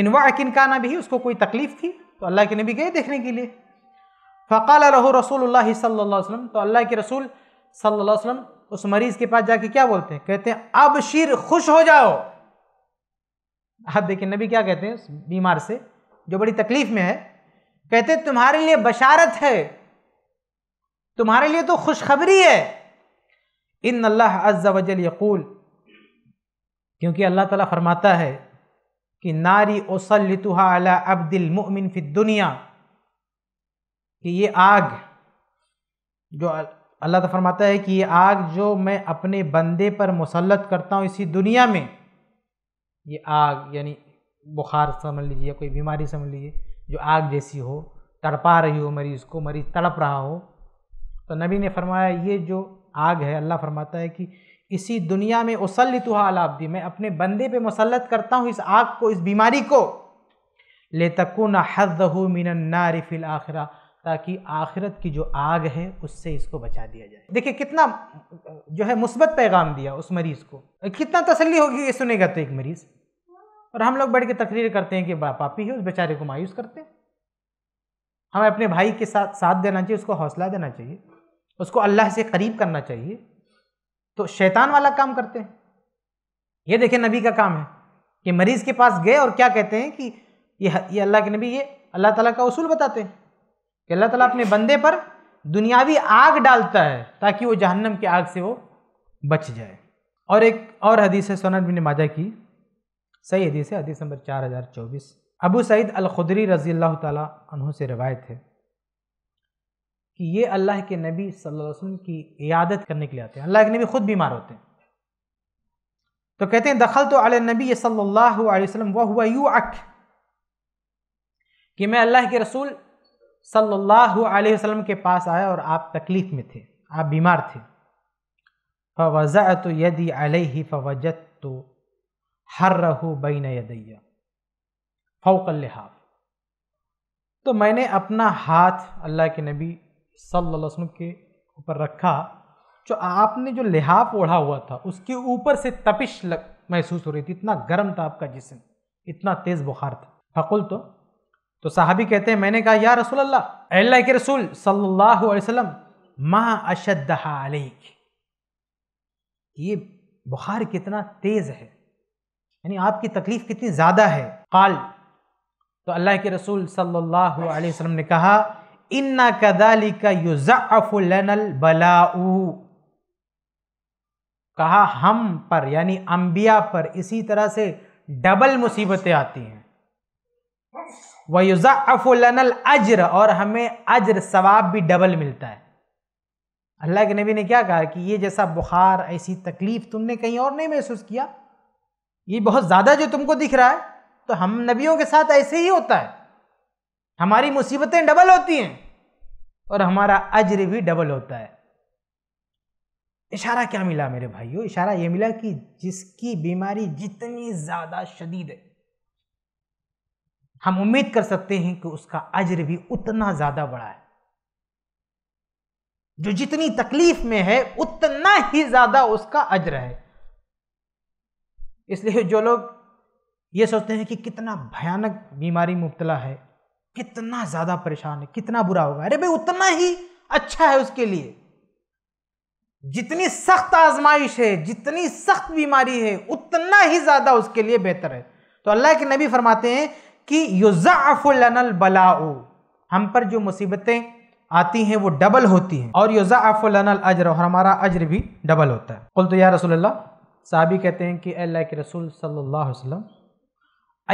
मिनवा अकिन का ना भी उसको कोई तकलीफ़ थी तो अल्लाह के नबी गए देखने के लिए फ़काल रहो रसूल सल्ला तो अल्लाह के रसूल सल्ला वसम उस मरीज़ के पास जाके क्या बोलते हैं कहते हैं अब शिर खुश हो जाओ अब देखिए नबी क्या कहते हैं उस बीमार से जो बड़ी तकलीफ़ में है कहते हैं तुम्हारे लिए बशारत है तुम्हारे लिए तो खुशखबरी है इन अल्लाह अज्जा वजल यकूल क्योंकि अल्लाह ताला फरमाता है कि नारी ओसल अला अब्दिल मुमिन फिद दुनिया कि ये आग जो अल्लाह तो फरमाता है कि ये आग जो मैं अपने बंदे पर मुसलत करता हूँ इसी दुनिया में ये आग यानी बुखार समझ लीजिए या कोई बीमारी समझ लीजिए जो आग जैसी हो तड़पा रही हो मरीज़ को मरीज़ तड़प रहा हो तो नबी ने फरमाया ये जो आग है अल्लाह फरमाता है कि इसी दुनिया में उसलतुहा अलाब्दी मैं अपने बंदे पे मुसलत करता हूँ इस आग को इस बीमारी को ले तकुन हज़ नारिफिल आखरा ताकि आखिरत की जो आग है उससे इसको बचा दिया जाए देखिए कितना जो है मुस्बत पैगाम दिया उस मरीज़ को कितना तसल्ली होगी ये सुनेगा तो एक मरीज़ और हम लोग बढ़ के तकरीर करते हैं कि बड़ा पापी है उस बेचारे को मायूस करते हैं हमें अपने भाई के साथ साथ देना चाहिए उसको हौसला देना चाहिए उसको अल्लाह से करीब करना चाहिए तो शैतान वाला काम करते हैं ये देखे नबी का काम है कि मरीज़ के पास गए और क्या कहते हैं कि ये ये अल्लाह के नबी ये अल्लाह ताला का उसूल बताते हैं कि अल्लाह ताला अपने बंदे पर दुनियावी आग डालता है ताकि वो जहन्नम की आग से वो बच जाए और एक और हदीस है सोनत बिन माजा की सही हदीस है हदीस नंबर चार हज़ार चौबीस अबू सईद अल खुदरी रजी अल्लाह तहों से रवायत है कि ये अल्लाह के नबी सल्लल्लाहु अलैहि वसल्लम की इयादत करने के लिए आते हैं अल्लाह के नबी खुद बीमार होते हैं तो कहते हैं दखल तो अल नबी सल्लल्लाहु अलैहि वसल्लम वह हुआ यू अक कि मैं अल्लाह के रसूल सल्लल्लाहु अलैहि वसल्लम के पास आया और आप तकलीफ़ में थे आप बीमार थे फ़वज़ा तो यदि अलही फ़वजत तो हर रहो बैन यदैया फ़ौकल्हाफ तो मैंने अपना हाथ अल्लाह के नबी सल्लल्लाहु अलैहि वसल्लम के ऊपर रखा जो आपने जो लिहाफ ओढ़ा हुआ था उसके ऊपर से तपिश लग महसूस हो रही थी इतना गर्म था आपका जिसम इतना तेज़ बुखार था फकुल तो तो साहबी कहते हैं मैंने कहा या रसूल अल्लाह अल्लाह के रसूल सल्लल्लाहु अलैहि वसल्लम मा अशद अलैक ये बुखार कितना तेज है यानी आपकी तकलीफ कितनी ज़्यादा है काल तो अल्लाह के रसूल सल्लल्लाहु अलैहि वसल्लम ने कहा इन्ना कदाली का युजाफुलनल बलाऊ कहा हम पर यानी अंबिया पर इसी तरह से डबल मुसीबतें आती हैं वयुज़ाफ़ुलनल अजर और हमें अजर सवाब भी डबल मिलता है अल्लाह के नबी ने क्या कहा कि ये जैसा बुखार ऐसी तकलीफ़ तुमने कहीं और नहीं महसूस किया ये बहुत ज़्यादा जो तुमको दिख रहा है तो हम नबियों के साथ ऐसे ही होता है हमारी मुसीबतें डबल होती हैं और हमारा अजर भी डबल होता है इशारा क्या मिला मेरे भाइयों इशारा ये मिला कि जिसकी बीमारी जितनी ज़्यादा शदीद है हम उम्मीद कर सकते हैं कि उसका अज्र भी उतना ज़्यादा बड़ा है जो जितनी तकलीफ में है उतना ही ज़्यादा उसका अज्र है इसलिए जो लोग ये सोचते हैं कि कितना भयानक बीमारी मुबतला है कितना ज़्यादा परेशान है कितना बुरा होगा अरे भाई उतना ही अच्छा है उसके लिए जितनी सख्त आजमाइश है जितनी सख्त बीमारी है उतना ही ज़्यादा उसके लिए बेहतर है तो अल्लाह के नबी फरमाते हैं कि युजाफुलनल बलाऊ हम पर जो मुसीबतें आती हैं वो डबल होती हैं और युजाफुलनल अजर और हमारा अजर भी डबल होता है बोल तो या रसोल्ला साहबी कहते हैं कि अल्लाह के रसूल सल्लल्लाहु अलैहि वसल्लम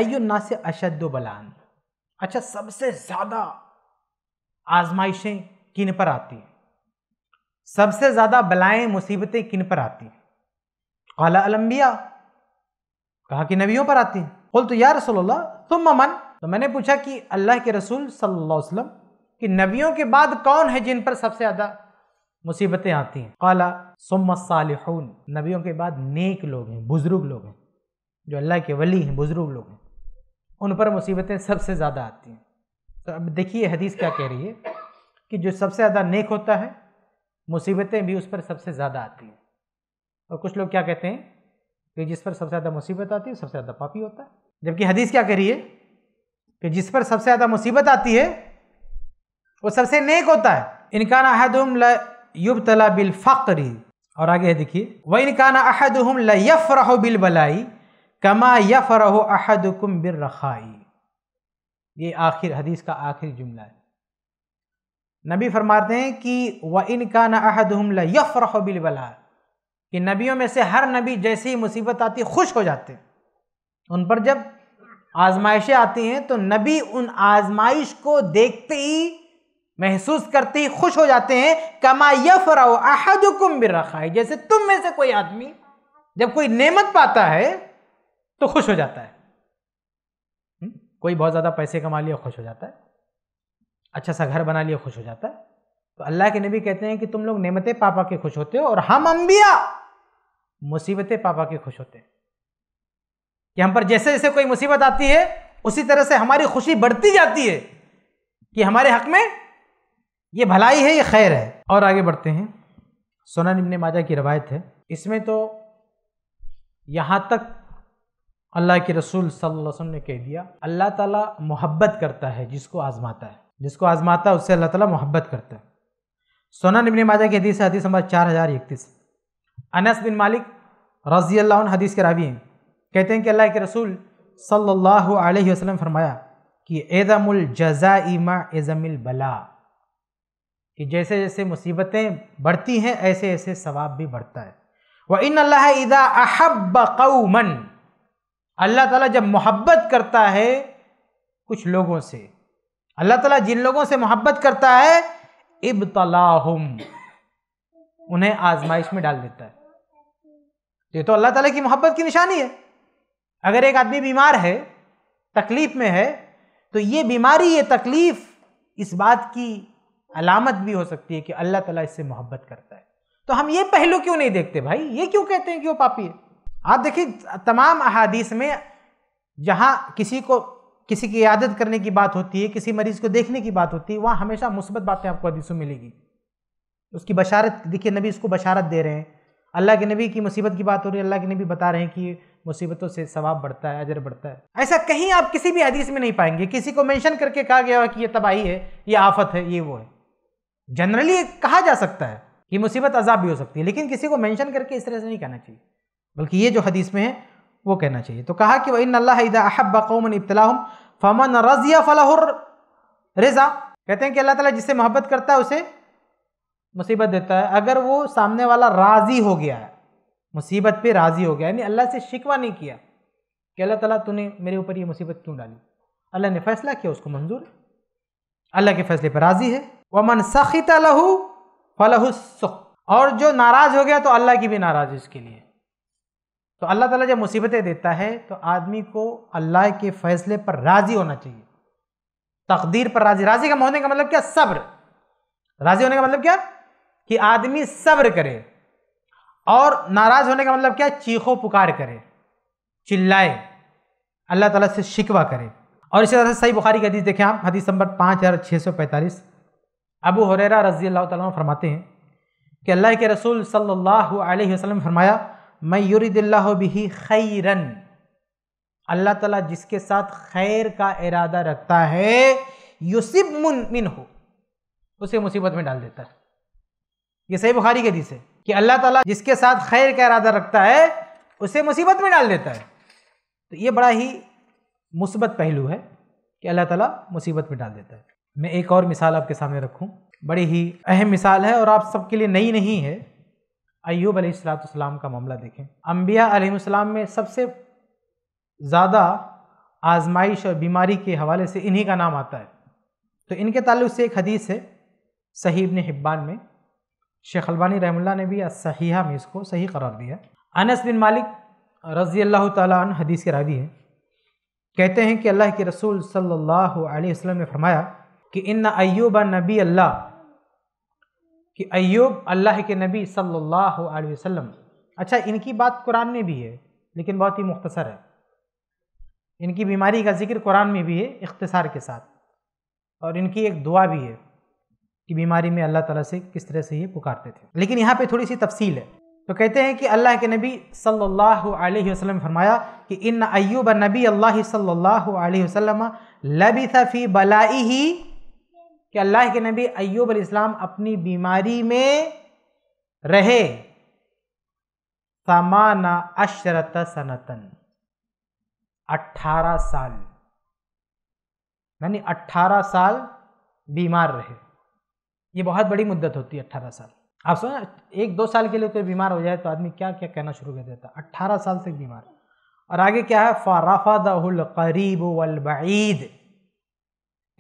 अयुन्ना से अशद बलान अच्छा सबसे ज़्यादा आजमाइशें किन पर आती हैं सबसे ज़्यादा बलाएं मुसीबतें किन पर आती हैं काला अलम्बिया कहा कि नबियों पर आती हैं बोल तो या रसोल्ला तुम मन तो मैंने पूछा कि अल्लाह के रसूल सल्लल्लाहु अलैहि वसल्लम कि नबियों के बाद कौन है जिन पर सबसे ज़्यादा मुसीबतें आती हैं काला सालिहून नबियों के बाद नेक लोग हैं बुज़ुर्ग लोग हैं जो अल्लाह के वली हैं बुज़ुर्ग लोग हैं उन पर मुसीबतें सबसे ज़्यादा आती हैं तो अब देखिए हदीस क्या कह रही है कि जो सबसे ज़्यादा नेक होता है मुसीबतें भी उस पर सबसे ज़्यादा आती हैं और कुछ लोग क्या कहते हैं कि जिस पर सबसे ज़्यादा मुसीबत आती है सबसे ज़्यादा पापी होता है जबकि हदीस क्या करिए कि जिस पर सबसे ज़्यादा मुसीबत आती है वो सबसे नेक होता है इनकाना अहदम लुब तला बिल फ़्री और आगे है देखिए व इनकाना अहदम लफ रहो बिल बलाई कमा यफ रहो अहदकुम बिल रखाई ये आखिर हदीस का आखिरी जुमला है नबी फरमाते हैं कि व इनकाना अहदम लफ रहो बिल बलाई कि नबियों में से हर नबी जैसे ही मुसीबत आती खुश हो जाते हैं उन पर जब आजमाइशें आती हैं तो नबी उन आजमाइश को देखते ही महसूस करते ही खुश हो जाते हैं कमा यफराओ अहदुकुम है जैसे तुम में से कोई आदमी जब कोई नेमत पाता है तो खुश हो जाता है हम्म? कोई बहुत ज़्यादा पैसे कमा लिया खुश हो जाता है अच्छा सा घर बना लिया खुश हो जाता है तो अल्लाह के नबी कहते हैं कि तुम लोग नेमतें पापा के खुश होते हो और हम अम्बिया मुसीबतें पापा के खुश होते हैं कि हम पर जैसे जैसे कोई मुसीबत आती है उसी तरह से हमारी खुशी बढ़ती जाती है कि हमारे हक में ये भलाई है ये खैर है और आगे बढ़ते हैं सोना निम्न माजा की रवायत है इसमें तो यहाँ तक अल्लाह के रसूल सल्लल्लाहु वसल्लम ने कह दिया अल्लाह ताला मोहब्बत करता है जिसको आज़माता है जिसको आज़माता है उससे अल्लाह ताला मोहब्बत करता है सोना निबिन माजा की हदीस है हदीस नंबर चार हज़ार इकतीस अनस बिन मालिक रजी अल्लाह हदीस के रावी हैं कहते हैं कि अल्लाह के रसूल सल्लल्लाहु अलैहि वसल्लम फरमाया कि एज़मुल जजा इमा एज़मिल बला कि जैसे जैसे मुसीबतें बढ़ती हैं ऐसे ऐसे सवाब भी बढ़ता है व इन अल्लाह इदा अहब कौमन अल्लाह ताला जब मोहब्बत करता है कुछ लोगों से अल्लाह ताला जिन लोगों से मोहब्बत करता है इब उन्हें आजमाइश में डाल देता है ये तो अल्लाह ताला की मोहब्बत की निशानी है अगर एक आदमी बीमार है तकलीफ में है तो ये बीमारी ये तकलीफ इस बात की अलामत भी हो सकती है कि अल्लाह ताला इससे मोहब्बत करता है तो हम ये पहलू क्यों नहीं देखते भाई ये क्यों कहते हैं कि वो पापी है आप देखिए तमाम अहादीस में जहाँ किसी को किसी की आदत करने की बात होती है किसी मरीज को देखने की बात होती है वहाँ हमेशा मुस्बत बातें आपको हदीसों मिलेगी उसकी बशारत देखिए नबी उसको बशारत दे रहे हैं अल्लाह के नबी की मुसीबत की बात हो रही है अल्लाह के नबी बता रहे हैं कि मुसीबतों से सवाब बढ़ता है अजर बढ़ता है ऐसा कहीं आप किसी भी हदीस में नहीं पाएंगे किसी को मेंशन करके कहा गया कि ये तबाही है ये आफत है ये वो है जनरली कहा जा सकता है कि मुसीबत अजाब भी हो सकती है लेकिन किसी को मेंशन करके इस तरह से नहीं कहना चाहिए बल्कि ये जो हदीस में है वो कहना चाहिए तो कहा कि वही अल्लाह अहब कौमन इब्तला फमन रजिया फलाहुर रजा कहते हैं कि अल्लाह ताला जिससे मोहब्बत करता है उसे मुसीबत देता है अगर वो सामने वाला राज़ी हो गया है मुसीबत पे राज़ी हो गया यानी अल्लाह से शिकवा नहीं किया कि अल्लाह ताला तूने मेरे ऊपर ये मुसीबत क्यों डाली अल्लाह ने फैसला किया उसको मंजूर है अल्लाह के फैसले पर राज़ी है वमन सखीत लहू सुख और जो नाराज़ हो गया तो अल्लाह की भी नाराज़ उसके लिए तो अल्लाह ताला जब मुसीबतें देता है तो आदमी को अल्लाह के फैसले पर राज़ी होना चाहिए तकदीर पर राज़ी राज़ी का होने का मतलब क्या सब्र राज़ी होने का मतलब क्या कि आदमी सब्र करे और नाराज़ होने का मतलब क्या चीखो पुकार करे चिल्लाए अल्लाह ताला से शिकवा करे और इसी तरह से सही बुखारी की हदीस देखें आप हदीस नंबर पाँच हज़ार छः सौ पैंतालीस अबू हुरेरा रजी अल्लाह तला फरमाते हैं कि अल्लाह के रसूल सल्लल्लाहु अलैहि वसल्लम फरमाया मैं युरिदिल्ला बिही खैरन अल्लाह ताला जिसके साथ खैर का इरादा रखता है युसिब मुनमिन हो उसे मुसीबत में डाल देता है ये सही बुखारी के दिस है कि अल्लाह ताला जिसके साथ खैर का इरादा रखता है उसे मुसीबत में डाल देता है तो ये बड़ा ही मुसीबत पहलू है कि अल्लाह ताला मुसीबत में डाल देता है मैं एक और मिसाल आपके सामने रखूँ बड़ी ही अहम मिसाल है और आप सबके लिए नई नहीं है अयूब अलीसलाम का मामला देखें अम्बिया अलैहिस्सलाम में सबसे ज़्यादा आजमाइश और बीमारी के हवाले से इन्हीं का नाम आता है तो इनके ताल्लुक से एक हदीस है सहीब ने हिब्बान में शेख अलबानी रहमुल्ला ने भी सहीहा में इसको सही करार दिया अनस बिन मालिक रज़ी अल्लाह तन हदीस के रावी हैं कहते हैं कि अल्लाह के रसूल सल्लल्लाहु अलैहि वसल्लम ने फरमाया कि इन अयूब नबी अल्लाह कि अयूब अल्लाह के नबी सल्लल्लाहु अलैहि वसल्लम अच्छा इनकी बात कुरान में भी है लेकिन बहुत ही मुख्तसर है इनकी बीमारी का जिक्र कुरान में भी है इख्तसार के साथ और इनकी एक दुआ भी है कि बीमारी में अल्लाह ताला से किस तरह से ये पुकारते थे लेकिन यहाँ पे थोड़ी सी तफसील है तो कहते हैं कि अल्लाह के नबी सल्लल्लाहु अलैहि वसल्लम फरमाया कि इन अय्यूब नबी अल्लाह सल्लल्लाहु अलैहि वसल्लम लबिथा फी बलाई कि अल्लाह के नबी अयूब इस्लाम अपनी बीमारी में रहे समाना अशरत सनतन अट्ठारह साल यानी अट्ठारह साल बीमार रहे ये बहुत बड़ी मुद्दत होती है अट्ठारह साल आप सुनो एक दो साल के लिए कोई बीमार हो जाए तो आदमी क्या क्या कहना शुरू कर देता है अट्ठारह साल से बीमार और आगे क्या है फ़ाराफ़ा दहुल करीब वलबईद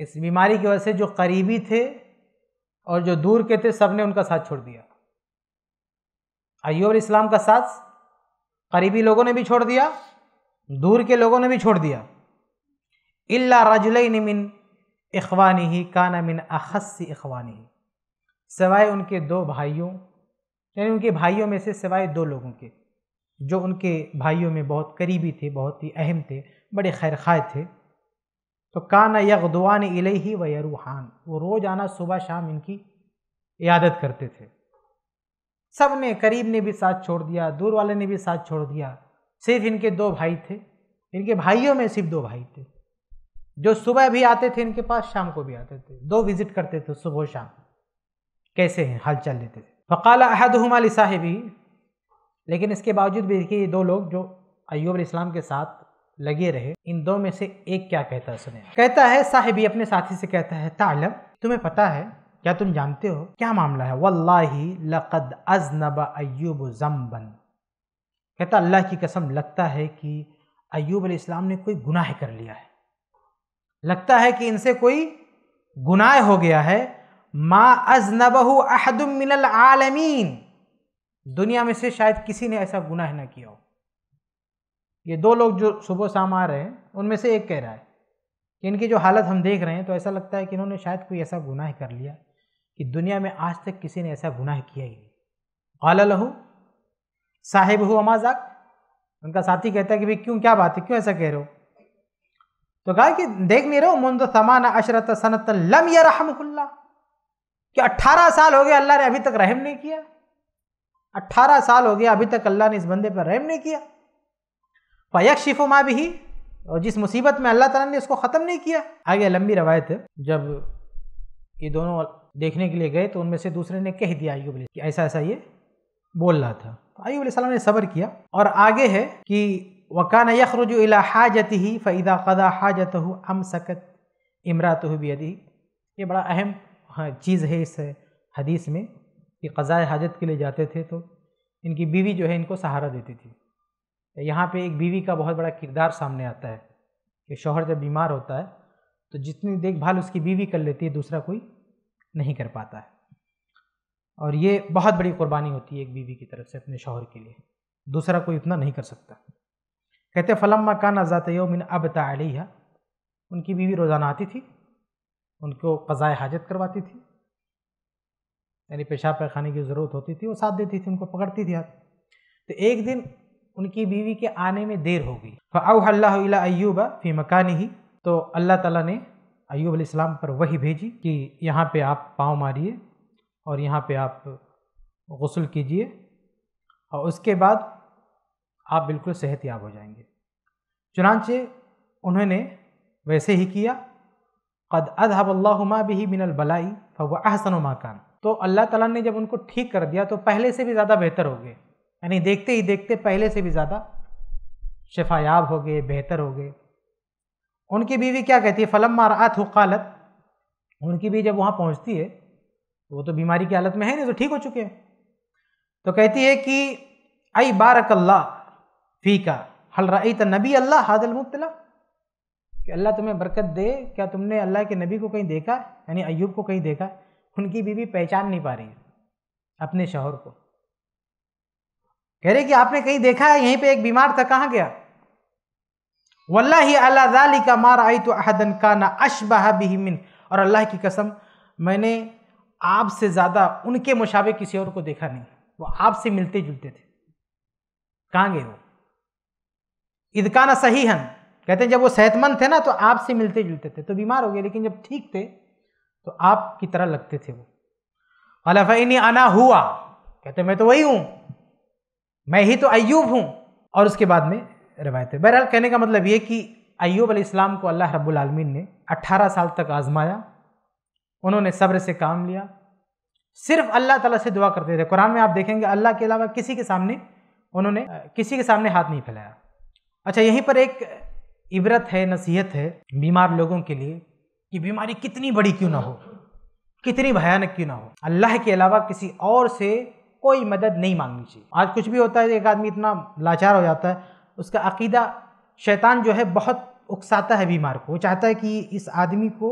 इस बीमारी की वजह से जो करीबी थे और जो दूर के थे सब ने उनका साथ छोड़ दिया अयूब इस्लाम का साथ करीबी लोगों ने भी छोड़ दिया दूर के लोगों ने भी छोड़ दिया इल्ला रजुल मिन इखवानी ही काना मिन अखस इखवानी ही सिवाय उनके दो भाइयों यानी उनके भाइयों में से सिवाय दो लोगों के जो उनके भाइयों में बहुत करीबी थे बहुत ही अहम थे बड़े खैर खाए थे तो कान इले ही व यरूहान वो रोज़ाना सुबह शाम इनकी इयादत करते थे सब ने करीब ने भी साथ छोड़ दिया दूर वाले ने भी साथ छोड़ दिया सिर्फ इनके दो भाई थे इनके भाइयों में सिर्फ दो भाई थे जो सुबह भी आते थे इनके पास शाम को भी आते थे दो विजिट करते थे सुबह शाम कैसे हैं हालचाल लेते थे फ़काल अहद हमाल साहिबी लेकिन इसके बावजूद भी देखिए ये दो लोग जो अयूब इस्लाम के साथ लगे रहे इन दो में से एक क्या कहता है सुने कहता है साहिबी अपने साथी से कहता है तालम तुम्हें पता है क्या तुम जानते हो क्या मामला है वल्लाही लकद अजनब अयूब जम्बन कहता अल्लाह की कसम लगता है कि अयूब इस्लाम ने कोई गुनाह कर लिया है लगता है कि इनसे कोई गुनाह हो गया है मा अहदुम मिनल आलमीन दुनिया में से शायद किसी ने ऐसा गुनाह ना किया हो ये दो लोग जो सुबह शाम आ रहे हैं उनमें से एक कह रहा है कि इनकी जो हालत हम देख रहे हैं तो ऐसा लगता है कि इन्होंने शायद कोई ऐसा गुनाह कर लिया कि दुनिया में आज तक किसी ने ऐसा गुनाह किया ही नहीं कौल लहू साहेब हो अमाजाक उनका साथी कहता है कि भाई क्यों क्या बात है क्यों ऐसा कह रहे हो तो कहा कि देख नहीं रहे हो मुंद समान अशरत सनत लम या रहमकुल्ला कि अट्ठारह साल हो गया अल्लाह ने अभी तक रहम नहीं किया अट्ठारह साल हो गया अभी तक अल्लाह ने इस बंदे पर रहम नहीं किया फ़यक शिफो माँ भी और जिस मुसीबत में अल्लाह ताला ने इसको ख़त्म नहीं किया आगे लंबी रवायत है जब ये दोनों देखने के लिए गए तो उनमें से दूसरे ने कह दिया आयुब कि ऐसा ऐसा ये बोल रहा था तो आयुब सलाम ने सब्र किया और आगे है कि वकान यखरुज इला हाजत ही फ़ैदा कदा हाजत हो अम सकत इमरात बेदी ये बड़ा अहम हाँ, चीज़ है इस हदीस में कि कज़ाए हाजत के लिए जाते थे तो इनकी बीवी जो है इनको सहारा देती थी यहाँ पे एक बीवी का बहुत बड़ा किरदार सामने आता है कि शोहर जब बीमार होता है तो जितनी देखभाल उसकी बीवी कर लेती है दूसरा कोई नहीं कर पाता है और ये बहुत बड़ी कुर्बानी होती है एक बीवी की तरफ से अपने शोहर के लिए दूसरा कोई उतना नहीं कर सकता कहते फलम मकान आज़ात मिन अब तलिया उनकी बीवी रोज़ाना आती थी उनको कज़ाय हाजत करवाती थी यानी पेशाब पैखाने की ज़रूरत होती थी वो साथ देती थी उनको पकड़ती थी हाथ तो एक दिन उनकी बीवी के आने में देर हो गई फ़ाउल्ला अयूब फी मकान ही तो अल्लाह ताला ने अयूब इस्लाम पर वही भेजी कि यहाँ पे आप पाँव मारिए और यहाँ पे आप गसल कीजिए और उसके बाद आप बिल्कुल सेहत याब हो जाएंगे चुनाचे उन्होंने वैसे ही किया कद अदहबल्ला भी मिनल बलाई फ़ अहसन माकान तो अल्लाह ताला ने जब उनको ठीक कर दिया तो पहले से भी ज़्यादा बेहतर हो गए यानी देखते ही देखते पहले से भी ज़्यादा शफायाब हो गए बेहतर हो गए उनकी बीवी क्या कहती है फलम मारात हो उनकी भी जब वहाँ पहुँचती है तो वो तो बीमारी की हालत में है नहीं तो ठीक हो चुके हैं तो कहती है कि आई बारक अल्लाह फी का हल रही तो नबी अल्लाह हादल मुबतला कि अल्लाह तुम्हें बरकत दे क्या तुमने अल्लाह के नबी को कहीं देखा यानी अयूब को कहीं देखा उनकी बीवी पहचान नहीं पा रही है अपने शोहर को कह रहे कि आपने कहीं देखा है यहीं पे एक बीमार था कहाँ गया वल्ला अल्लाह का मार आई तो अहदन का ना अशबह बिहिमिन और अल्लाह की कसम मैंने आपसे ज़्यादा उनके मुशावे किसी और को देखा नहीं वो आपसे मिलते जुलते थे कहाँ गए वो ईदकाना सही हन कहते हैं जब वो सेहतमंद थे ना तो आपसे मिलते जुलते थे तो बीमार हो गए लेकिन जब ठीक थे तो आपकी तरह लगते थे वो अलाफा इन आना हुआ कहते मैं तो वही हूँ मैं ही तो अयूब हूँ और उसके बाद में रवायत है बहरहाल कहने का मतलब ये कि अयूब अलैहिस्सलाम को अल्लाह रब्बुल आलमीन ने अट्ठारह साल तक आजमाया उन्होंने सब्र से काम लिया सिर्फ अल्लाह तला से दुआ करते थे कुरान में आप देखेंगे अल्लाह के अलावा किसी के सामने उन्होंने किसी के सामने हाथ नहीं फैलाया अच्छा यहीं पर एक इबरत है नसीहत है बीमार लोगों के लिए कि बीमारी कितनी बड़ी क्यों ना हो कितनी भयानक क्यों ना हो अल्लाह के अलावा किसी और से कोई मदद नहीं मांगनी चाहिए आज कुछ भी होता है एक आदमी इतना लाचार हो जाता है उसका अकीदा शैतान जो है बहुत उकसाता है बीमार को वो चाहता है कि इस आदमी को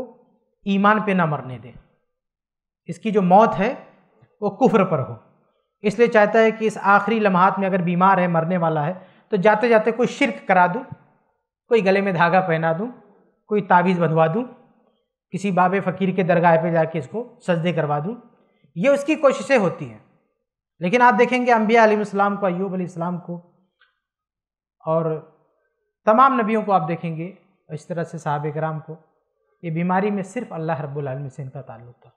ईमान पे ना मरने दे इसकी जो मौत है वो कुफर पर हो इसलिए चाहता है कि इस आखिरी लम्हात में अगर बीमार है मरने वाला है तो जाते जाते कोई शिरक करा दूँ कोई गले में धागा पहना दूँ कोई ताबीज़ बंधवा दूँ किसी बाबे फ़कीर के दरगाह पे जाके इसको सजदे करवा दूँ ये उसकी कोशिशें होती हैं लेकिन आप देखेंगे अम्बिया अलीसम को अयूब अलीसम को और तमाम नबियों को आप देखेंगे इस तरह से साहब कराम को ये बीमारी में सिर्फ अल्लाह रब्बुलमी से इनका ताल्लुक था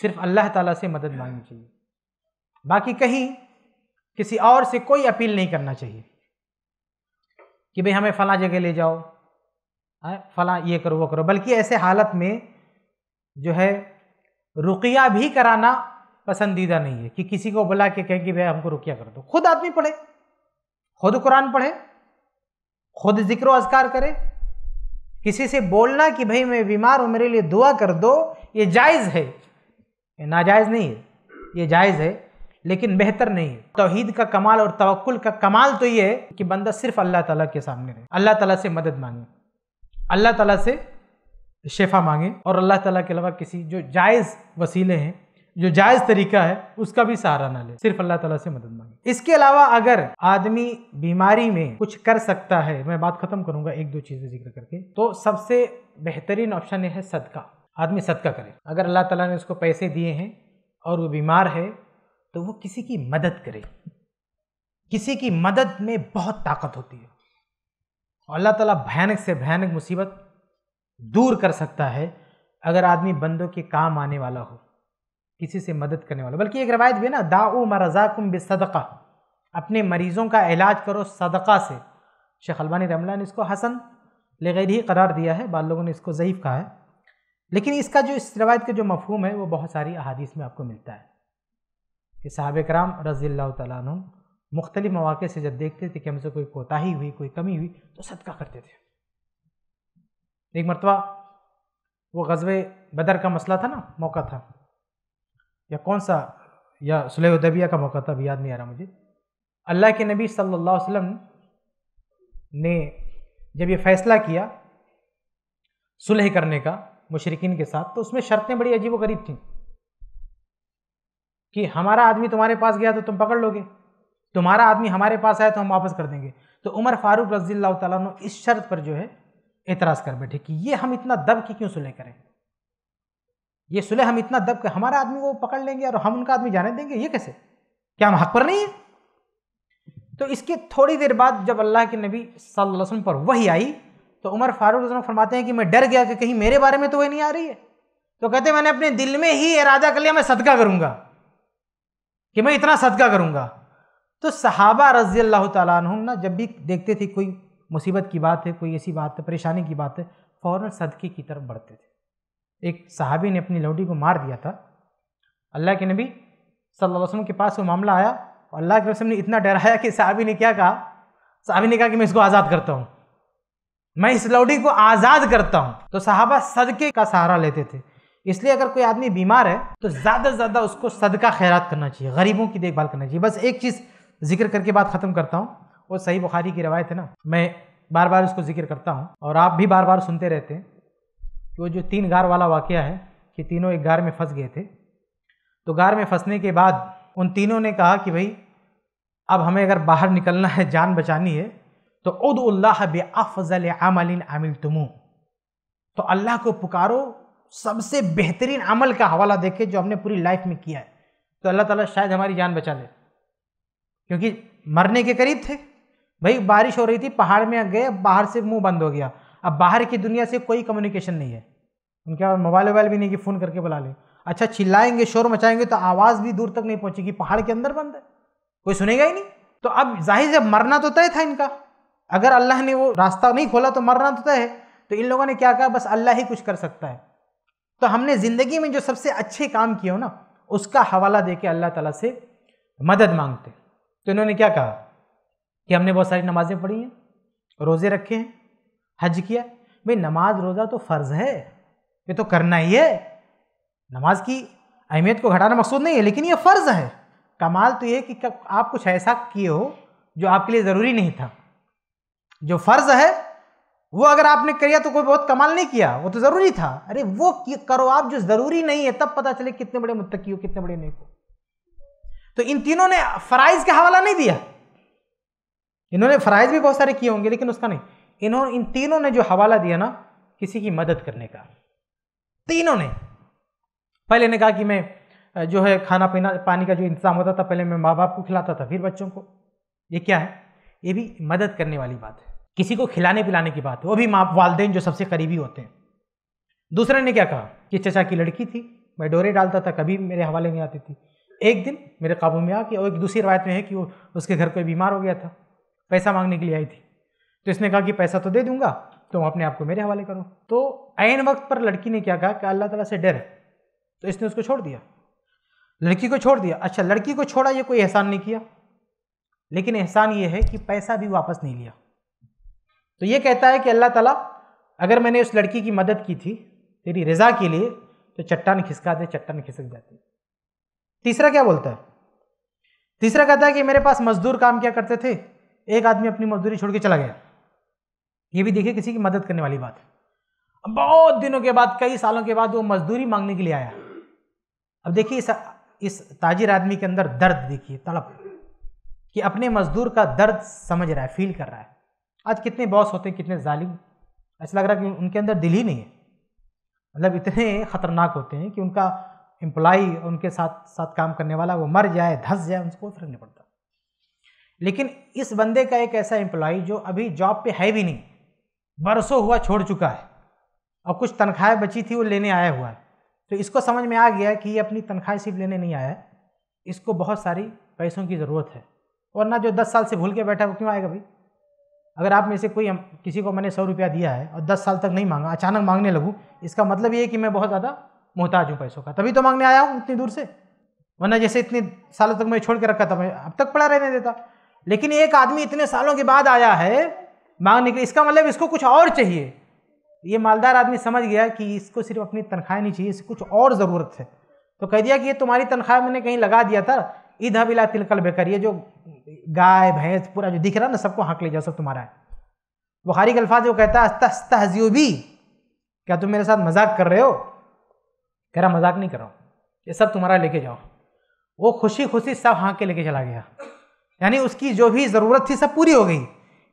सिर्फ अल्लाह ताला से मदद मांगनी चाहिए बाकी कहीं किसी और से कोई अपील नहीं करना चाहिए कि भाई हमें फ़ला जगह ले जाओ हाँ, फ़ला ये करो वो करो बल्कि ऐसे हालत में जो है रुकिया भी कराना पसंदीदा नहीं है कि किसी को बुला के कहें कि भाई हमको रुकिया कर दो खुद आदमी पढ़े खुद कुरान पढ़े खुद जिक्र अस्कार करे किसी से बोलना कि भाई मैं बीमार हूँ मेरे लिए दुआ कर दो ये जायज़ है ये नाजायज़ नहीं है ये जायज़ है लेकिन बेहतर नहीं है तोहहीद का कमाल और तवक्ल का कमाल तो ये है कि बंदा सिर्फ अल्लाह ताला के सामने रहे अल्लाह ताला से मदद मांगे अल्लाह ताला से शेफा मांगे और अल्लाह ताला के अलावा किसी जो जायज़ वसीले हैं जो जायज़ तरीका है उसका भी सहारा ना ले सिर्फ अल्लाह तला से मदद मांगे इसके अलावा अगर आदमी बीमारी में कुछ कर सकता है मैं बात ख़त्म करूंगा एक दो चीज़ें जिक्र करके तो सबसे बेहतरीन ऑप्शन है सदका आदमी सदका करे अगर अल्लाह तला ने उसको पैसे दिए हैं और वो बीमार है तो वो किसी की मदद करे किसी की मदद में बहुत ताकत होती है और अल्लाह ताला भयानक से भयानक मुसीबत दूर कर सकता है अगर आदमी बंदों के काम आने वाला हो किसी से मदद करने वाला बल्कि एक रवायत भी है ना दाऊ मरजाकुम बेसदका अपने मरीज़ों का इलाज करो सदका से शेख अलबानी रमला ने इसको हसन लगैर ही करार दिया है बाल लोगों ने इसको ज़यीफ़ कहा है लेकिन इसका जो इस रवायत का जो मफहूम है वो बहुत सारी अहादीस में आपको मिलता है कि साहब कराम रज़ी तु मुख्तलि मौाक़ से जब देखते थे कि हमसे कोई कोताही हुई कोई कमी हुई तो सदका करते थे एक मरतबा वो गजब बदर का मसला था ना मौका था या कौन सा या सुलहदबिया का मौका था अभी याद नहीं आ रहा मुझे अल्लाह के नबी सल्ला वसम ने जब ये फ़ैसला किया सुलह करने का मुशरकिन के साथ तो उसमें शर्तें बड़ी अजीब व गरीब थीं कि हमारा आदमी तुम्हारे पास गया तो तुम पकड़ लोगे तुम्हारा आदमी हमारे पास आया तो हम वापस कर देंगे तो उमर फारूक रजील्ला तुम इस शर्त पर जो है एतराज़ कर बैठे कि ये हम इतना दब के क्यों सुलह करें ये सुलह हम इतना दब के हमारा आदमी को पकड़ लेंगे और हम उनका आदमी जाने देंगे ये कैसे क्या हम हक पर नहीं है तो इसके थोड़ी देर बाद जब अल्लाह के नबी सल्लल्लाहु अलैहि वसल्लम पर वही आई तो उमर फारूक फरमाते हैं कि मैं डर गया कि कहीं मेरे बारे में तो वही नहीं आ रही है तो कहते मैंने अपने दिल में ही इरादा कर लिया मैं सदका करूंगा कि मैं इतना सदका करूंगा तो सहाबा रजी अल्लाह तुम ना जब भी देखते थे कोई मुसीबत की बात है कोई ऐसी बात है परेशानी की बात है फ़ौर सदके की तरफ बढ़ते थे एक सहाबी ने अपनी लौटी को मार दिया था अल्लाह के नबी सल्लल्लाहु अलैहि वसल्लम के पास वो मामला आया और अल्लाह के रसम ने इतना डराया कि सहाबी ने क्या कहा सहाबी ने कहा कि मैं इसको आज़ाद करता हूँ मैं इस लौटी को आज़ाद करता हूँ तो साहबा सदके का सहारा लेते थे इसलिए अगर कोई आदमी बीमार है तो ज़्यादा से ज़्यादा उसको सदका खैरात करना चाहिए गरीबों की देखभाल करना चाहिए बस एक चीज़ जिक्र करके बात ख़त्म करता हूँ वो सही बुखारी की रवायत है ना मैं बार बार उसको जिक्र करता हूँ और आप भी बार बार सुनते रहते हैं कि वो जो तीन गार वाला वाक़ है कि तीनों एक गार में फंस गए थे तो गार में फंसने के बाद उन तीनों ने कहा कि भाई अब हमें अगर बाहर निकलना है जान बचानी है तो उदल्ला बेअल आमलिन आमिल तुमू तो अल्लाह को पुकारो सबसे बेहतरीन अमल का हवाला देखे जो हमने पूरी लाइफ में किया है तो अल्लाह ताला शायद हमारी जान बचा ले क्योंकि मरने के करीब थे भाई बारिश हो रही थी पहाड़ में गए बाहर से मुंह बंद हो गया अब बाहर की दुनिया से कोई कम्युनिकेशन नहीं है उनके पास मोबाइल वोबाइल भी नहीं कि फ़ोन करके बुला लें अच्छा चिल्लाएंगे शोर मचाएंगे तो आवाज़ भी दूर तक नहीं पहुँचेगी पहाड़ के अंदर बंद है कोई सुनेगा ही नहीं तो अब जाहिर से मरना तो तय था इनका अगर अल्लाह ने वो रास्ता नहीं खोला तो मरना तो तय है तो इन लोगों ने क्या कहा बस अल्लाह ही कुछ कर सकता है तो हमने ज़िंदगी में जो सबसे अच्छे काम किए हो ना उसका हवाला दे के अल्लाह ताला से मदद मांगते तो इन्होंने क्या कहा कि हमने बहुत सारी नमाज़ें पढ़ी हैं रोज़े रखे हैं हज किया भाई नमाज रोज़ा तो फ़र्ज़ है ये तो करना ही है नमाज की अहमियत को घटाना मकसूद नहीं है लेकिन ये फ़र्ज़ है कमाल तो ये कि आप कुछ ऐसा किए हो जो आपके लिए ज़रूरी नहीं था जो फ़र्ज़ है वो अगर आपने किया तो कोई बहुत कमाल नहीं किया वो तो ज़रूरी था अरे वो करो आप जो ज़रूरी नहीं है तब पता चले कितने बड़े मुतकी हो कितने बड़े नेक हो तो इन तीनों ने फ़राइज़ का हवाला नहीं दिया इन्होंने फ़राइज़ भी बहुत सारे किए होंगे लेकिन उसका नहीं इन्होंने इन तीनों ने जो हवाला दिया ना किसी की मदद करने का तीनों ने पहले ने कहा कि मैं जो है खाना पीना पानी का जो इंतज़ाम होता था पहले मैं माँ बाप को खिलाता था फिर बच्चों को ये क्या है ये भी मदद करने वाली बात है किसी को खिलाने पिलाने की बात है वो भी माँ वालदे जो सबसे करीबी होते हैं दूसरे ने क्या कहा कि चचा की लड़की थी मैं डोरे डालता था कभी मेरे हवाले नहीं आती थी एक दिन मेरे काबू में आ और एक दूसरी रवायत में है कि वो उसके घर कोई बीमार हो गया था पैसा मांगने के लिए आई थी तो इसने कहा कि पैसा तो दे दूंगा तुम अपने आप को मेरे हवाले करो तो आयन वक्त पर लड़की ने क्या कहा कि अल्लाह तला से डर तो इसने उसको छोड़ दिया लड़की को छोड़ दिया अच्छा लड़की को छोड़ा ये कोई एहसान नहीं किया लेकिन एहसान ये है कि पैसा भी वापस नहीं लिया तो ये कहता है कि अल्लाह ताला अगर मैंने उस लड़की की मदद की थी तेरी रज़ा के लिए तो चट्टान खिसका दे चट्टान खिसक जाती तीसरा क्या बोलता है तीसरा कहता है कि मेरे पास मजदूर काम क्या करते थे एक आदमी अपनी मजदूरी छोड़ के चला गया ये भी देखिए किसी की मदद करने वाली बात है बहुत दिनों के बाद कई सालों के बाद वो मजदूरी मांगने के लिए आया अब देखिए इस इस ताजिर आदमी के अंदर दर्द देखिए तड़प कि अपने मजदूर का दर्द समझ रहा है फील कर रहा है आज कितने बॉस होते हैं कितने जालिम ऐसा लग रहा है कि उनके अंदर दिल ही नहीं है मतलब इतने ख़तरनाक होते हैं कि उनका एम्प्लॉय उनके साथ साथ काम करने वाला वो मर जाए धस जाए उनको कोई फर्क नहीं पड़ता लेकिन इस बंदे का एक ऐसा एम्प्लॉ जो अभी जॉब पे है भी नहीं बरसों हुआ छोड़ चुका है और कुछ तनख्वाहें बची थी वो लेने आया हुआ है तो इसको समझ में आ गया कि ये अपनी तनख्वाह सिर्फ लेने नहीं आया है इसको बहुत सारी पैसों की ज़रूरत है वरना जो दस साल से भूल के बैठा है वो क्यों आएगा भाई अगर आप में से कोई किसी को मैंने सौ रुपया दिया है और दस साल तक नहीं मांगा अचानक मांगने लगूँ इसका मतलब ये है कि मैं बहुत ज़्यादा मोहताज हूँ पैसों का तभी तो मांगने आया हूँ इतनी दूर से वरना जैसे इतने सालों तक मैं छोड़ के रखा था मैं अब तक पड़ा रहने देता लेकिन एक आदमी इतने सालों के बाद आया है मांग निकली इसका मतलब इसको कुछ और चाहिए ये मालदार आदमी समझ गया कि इसको सिर्फ अपनी तनख्वाह नहीं चाहिए इसे कुछ और ज़रूरत है तो कह दिया कि ये तुम्हारी तनख्वाह मैंने कहीं लगा दिया था ईद हबिला तिलकल बेकर ये जो गाय भैंस पूरा जो दिख रहा ना सबको हाँक ले जाओ सब तुम्हारा है बुखारी के अल्फाज वो कहता है तस क्या तुम मेरे साथ मजाक कर रहे हो कह रहा मजाक नहीं कर रहा हूँ ये सब तुम्हारा लेके जाओ वो खुशी खुशी सब हाँक के लेके चला गया यानी उसकी जो भी ज़रूरत थी सब पूरी हो गई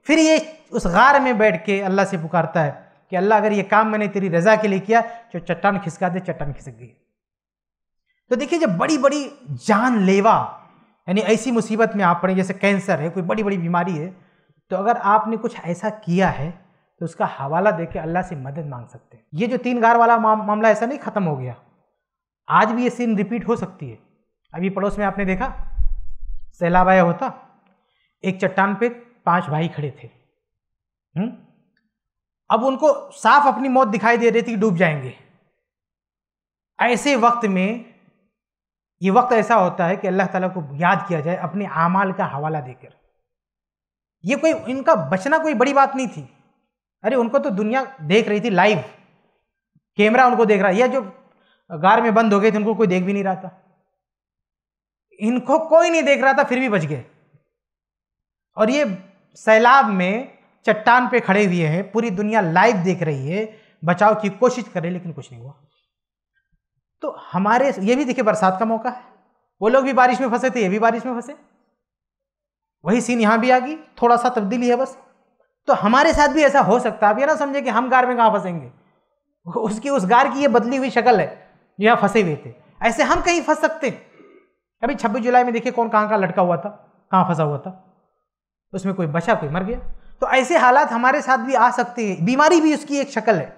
फिर ये उस गार में बैठ के अल्लाह से पुकारता है कि अल्लाह अगर ये काम मैंने तेरी रजा के लिए किया तो चट्टान खिसका दे चट्टान खिसक गई तो देखिए जब बड़ी बड़ी जानलेवा यानी ऐसी मुसीबत में आप पड़े जैसे कैंसर है कोई बड़ी बड़ी बीमारी है तो अगर आपने कुछ ऐसा किया है तो उसका हवाला दे के अल्लाह से मदद मांग सकते हैं ये जो तीन गार वाला मामला ऐसा नहीं ख़त्म हो गया आज भी ये सीन रिपीट हो सकती है अभी पड़ोस में आपने देखा सैलाब आया होता एक चट्टान पे पांच भाई खड़े थे हुँ? हम्म? अब उनको साफ अपनी मौत दिखाई दे रही थी डूब जाएंगे ऐसे वक्त में ये वक्त ऐसा होता है कि अल्लाह ताला को याद किया जाए अपने आमाल का हवाला देकर ये कोई इनका बचना कोई बड़ी बात नहीं थी अरे उनको तो दुनिया देख रही थी लाइव कैमरा उनको देख रहा है या जो गार में बंद हो गए थे उनको कोई देख भी नहीं रहा था इनको कोई नहीं देख रहा था फिर भी बच गए और ये सैलाब में चट्टान पे खड़े हुए हैं पूरी दुनिया लाइव देख रही है बचाव की कोशिश कर रही है लेकिन कुछ नहीं हुआ तो हमारे ये भी देखिए बरसात का मौका है वो लोग भी बारिश में फंसे थे ये भी बारिश में फंसे वही सीन यहाँ भी आ गई थोड़ा सा तब्दीली है बस तो हमारे साथ भी ऐसा हो सकता है आप ये ना समझे कि हम गार में कहाँ फंसेंगे उसकी उस गार की ये बदली हुई शक्ल है जो यहाँ फंसे हुए थे ऐसे हम कहीं फंस सकते हैं अभी छब्बीस जुलाई में देखिए कौन कहाँ का लटका हुआ था कहाँ फंसा हुआ था उसमें कोई बचा कोई मर गया तो ऐसे हालात हमारे साथ भी आ सकते हैं बीमारी भी उसकी एक शक्ल है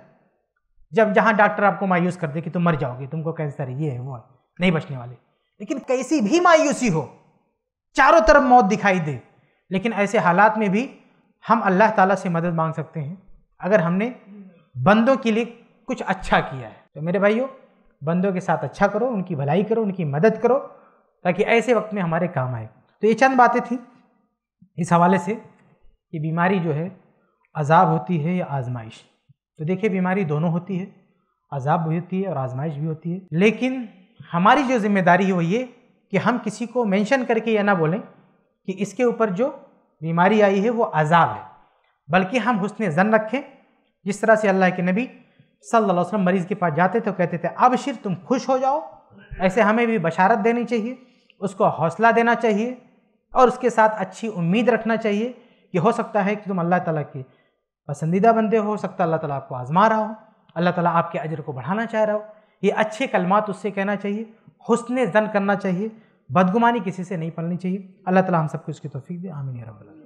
जब जहाँ डॉक्टर आपको मायूस कर दे कि तुम मर जाओगे तुमको कैंसर है ये है वो है नहीं बचने वाले लेकिन कैसी भी मायूसी हो चारों तरफ मौत दिखाई दे लेकिन ऐसे हालात में भी हम अल्लाह ताला से मदद मांग सकते हैं अगर हमने बंदों के लिए कुछ अच्छा किया है तो मेरे भाइयों बंदों के साथ अच्छा करो उनकी भलाई करो उनकी मदद करो ताकि ऐसे वक्त में हमारे काम आए तो ये चंद बातें थी इस हवाले से ये बीमारी जो है अजाब होती है या आजमाइश तो देखिए बीमारी दोनों होती है अजाब भी होती है और आजमाइश भी होती है लेकिन हमारी जो जिम्मेदारी है वो ये कि हम किसी को मेंशन करके या ना बोलें कि इसके ऊपर जो बीमारी आई है वो अजाब है बल्कि हम हुसन जन रखें जिस तरह से अल्लाह के नबी सल्लल्लाहु अलैहि वसल्लम मरीज़ के पास जाते थे कहते थे अब शिर तुम खुश हो जाओ ऐसे हमें भी बशारत देनी चाहिए उसको हौसला देना चाहिए और उसके साथ अच्छी उम्मीद रखना चाहिए कि हो सकता है कि तुम अल्लाह ताला के पसंदीदा बंदे हो सकता है अल्लाह ताला आपको आजमा रहा हो अल्लाह ताला आपके अजर को बढ़ाना चाह रहा हो ये अच्छे कलमात उससे कहना चाहिए हुसन जन करना चाहिए बदगुमानी किसी से नहीं पलनी चाहिए अल्लाह ताला हम सबको इसकी तोफ़ी दे आमिन रबल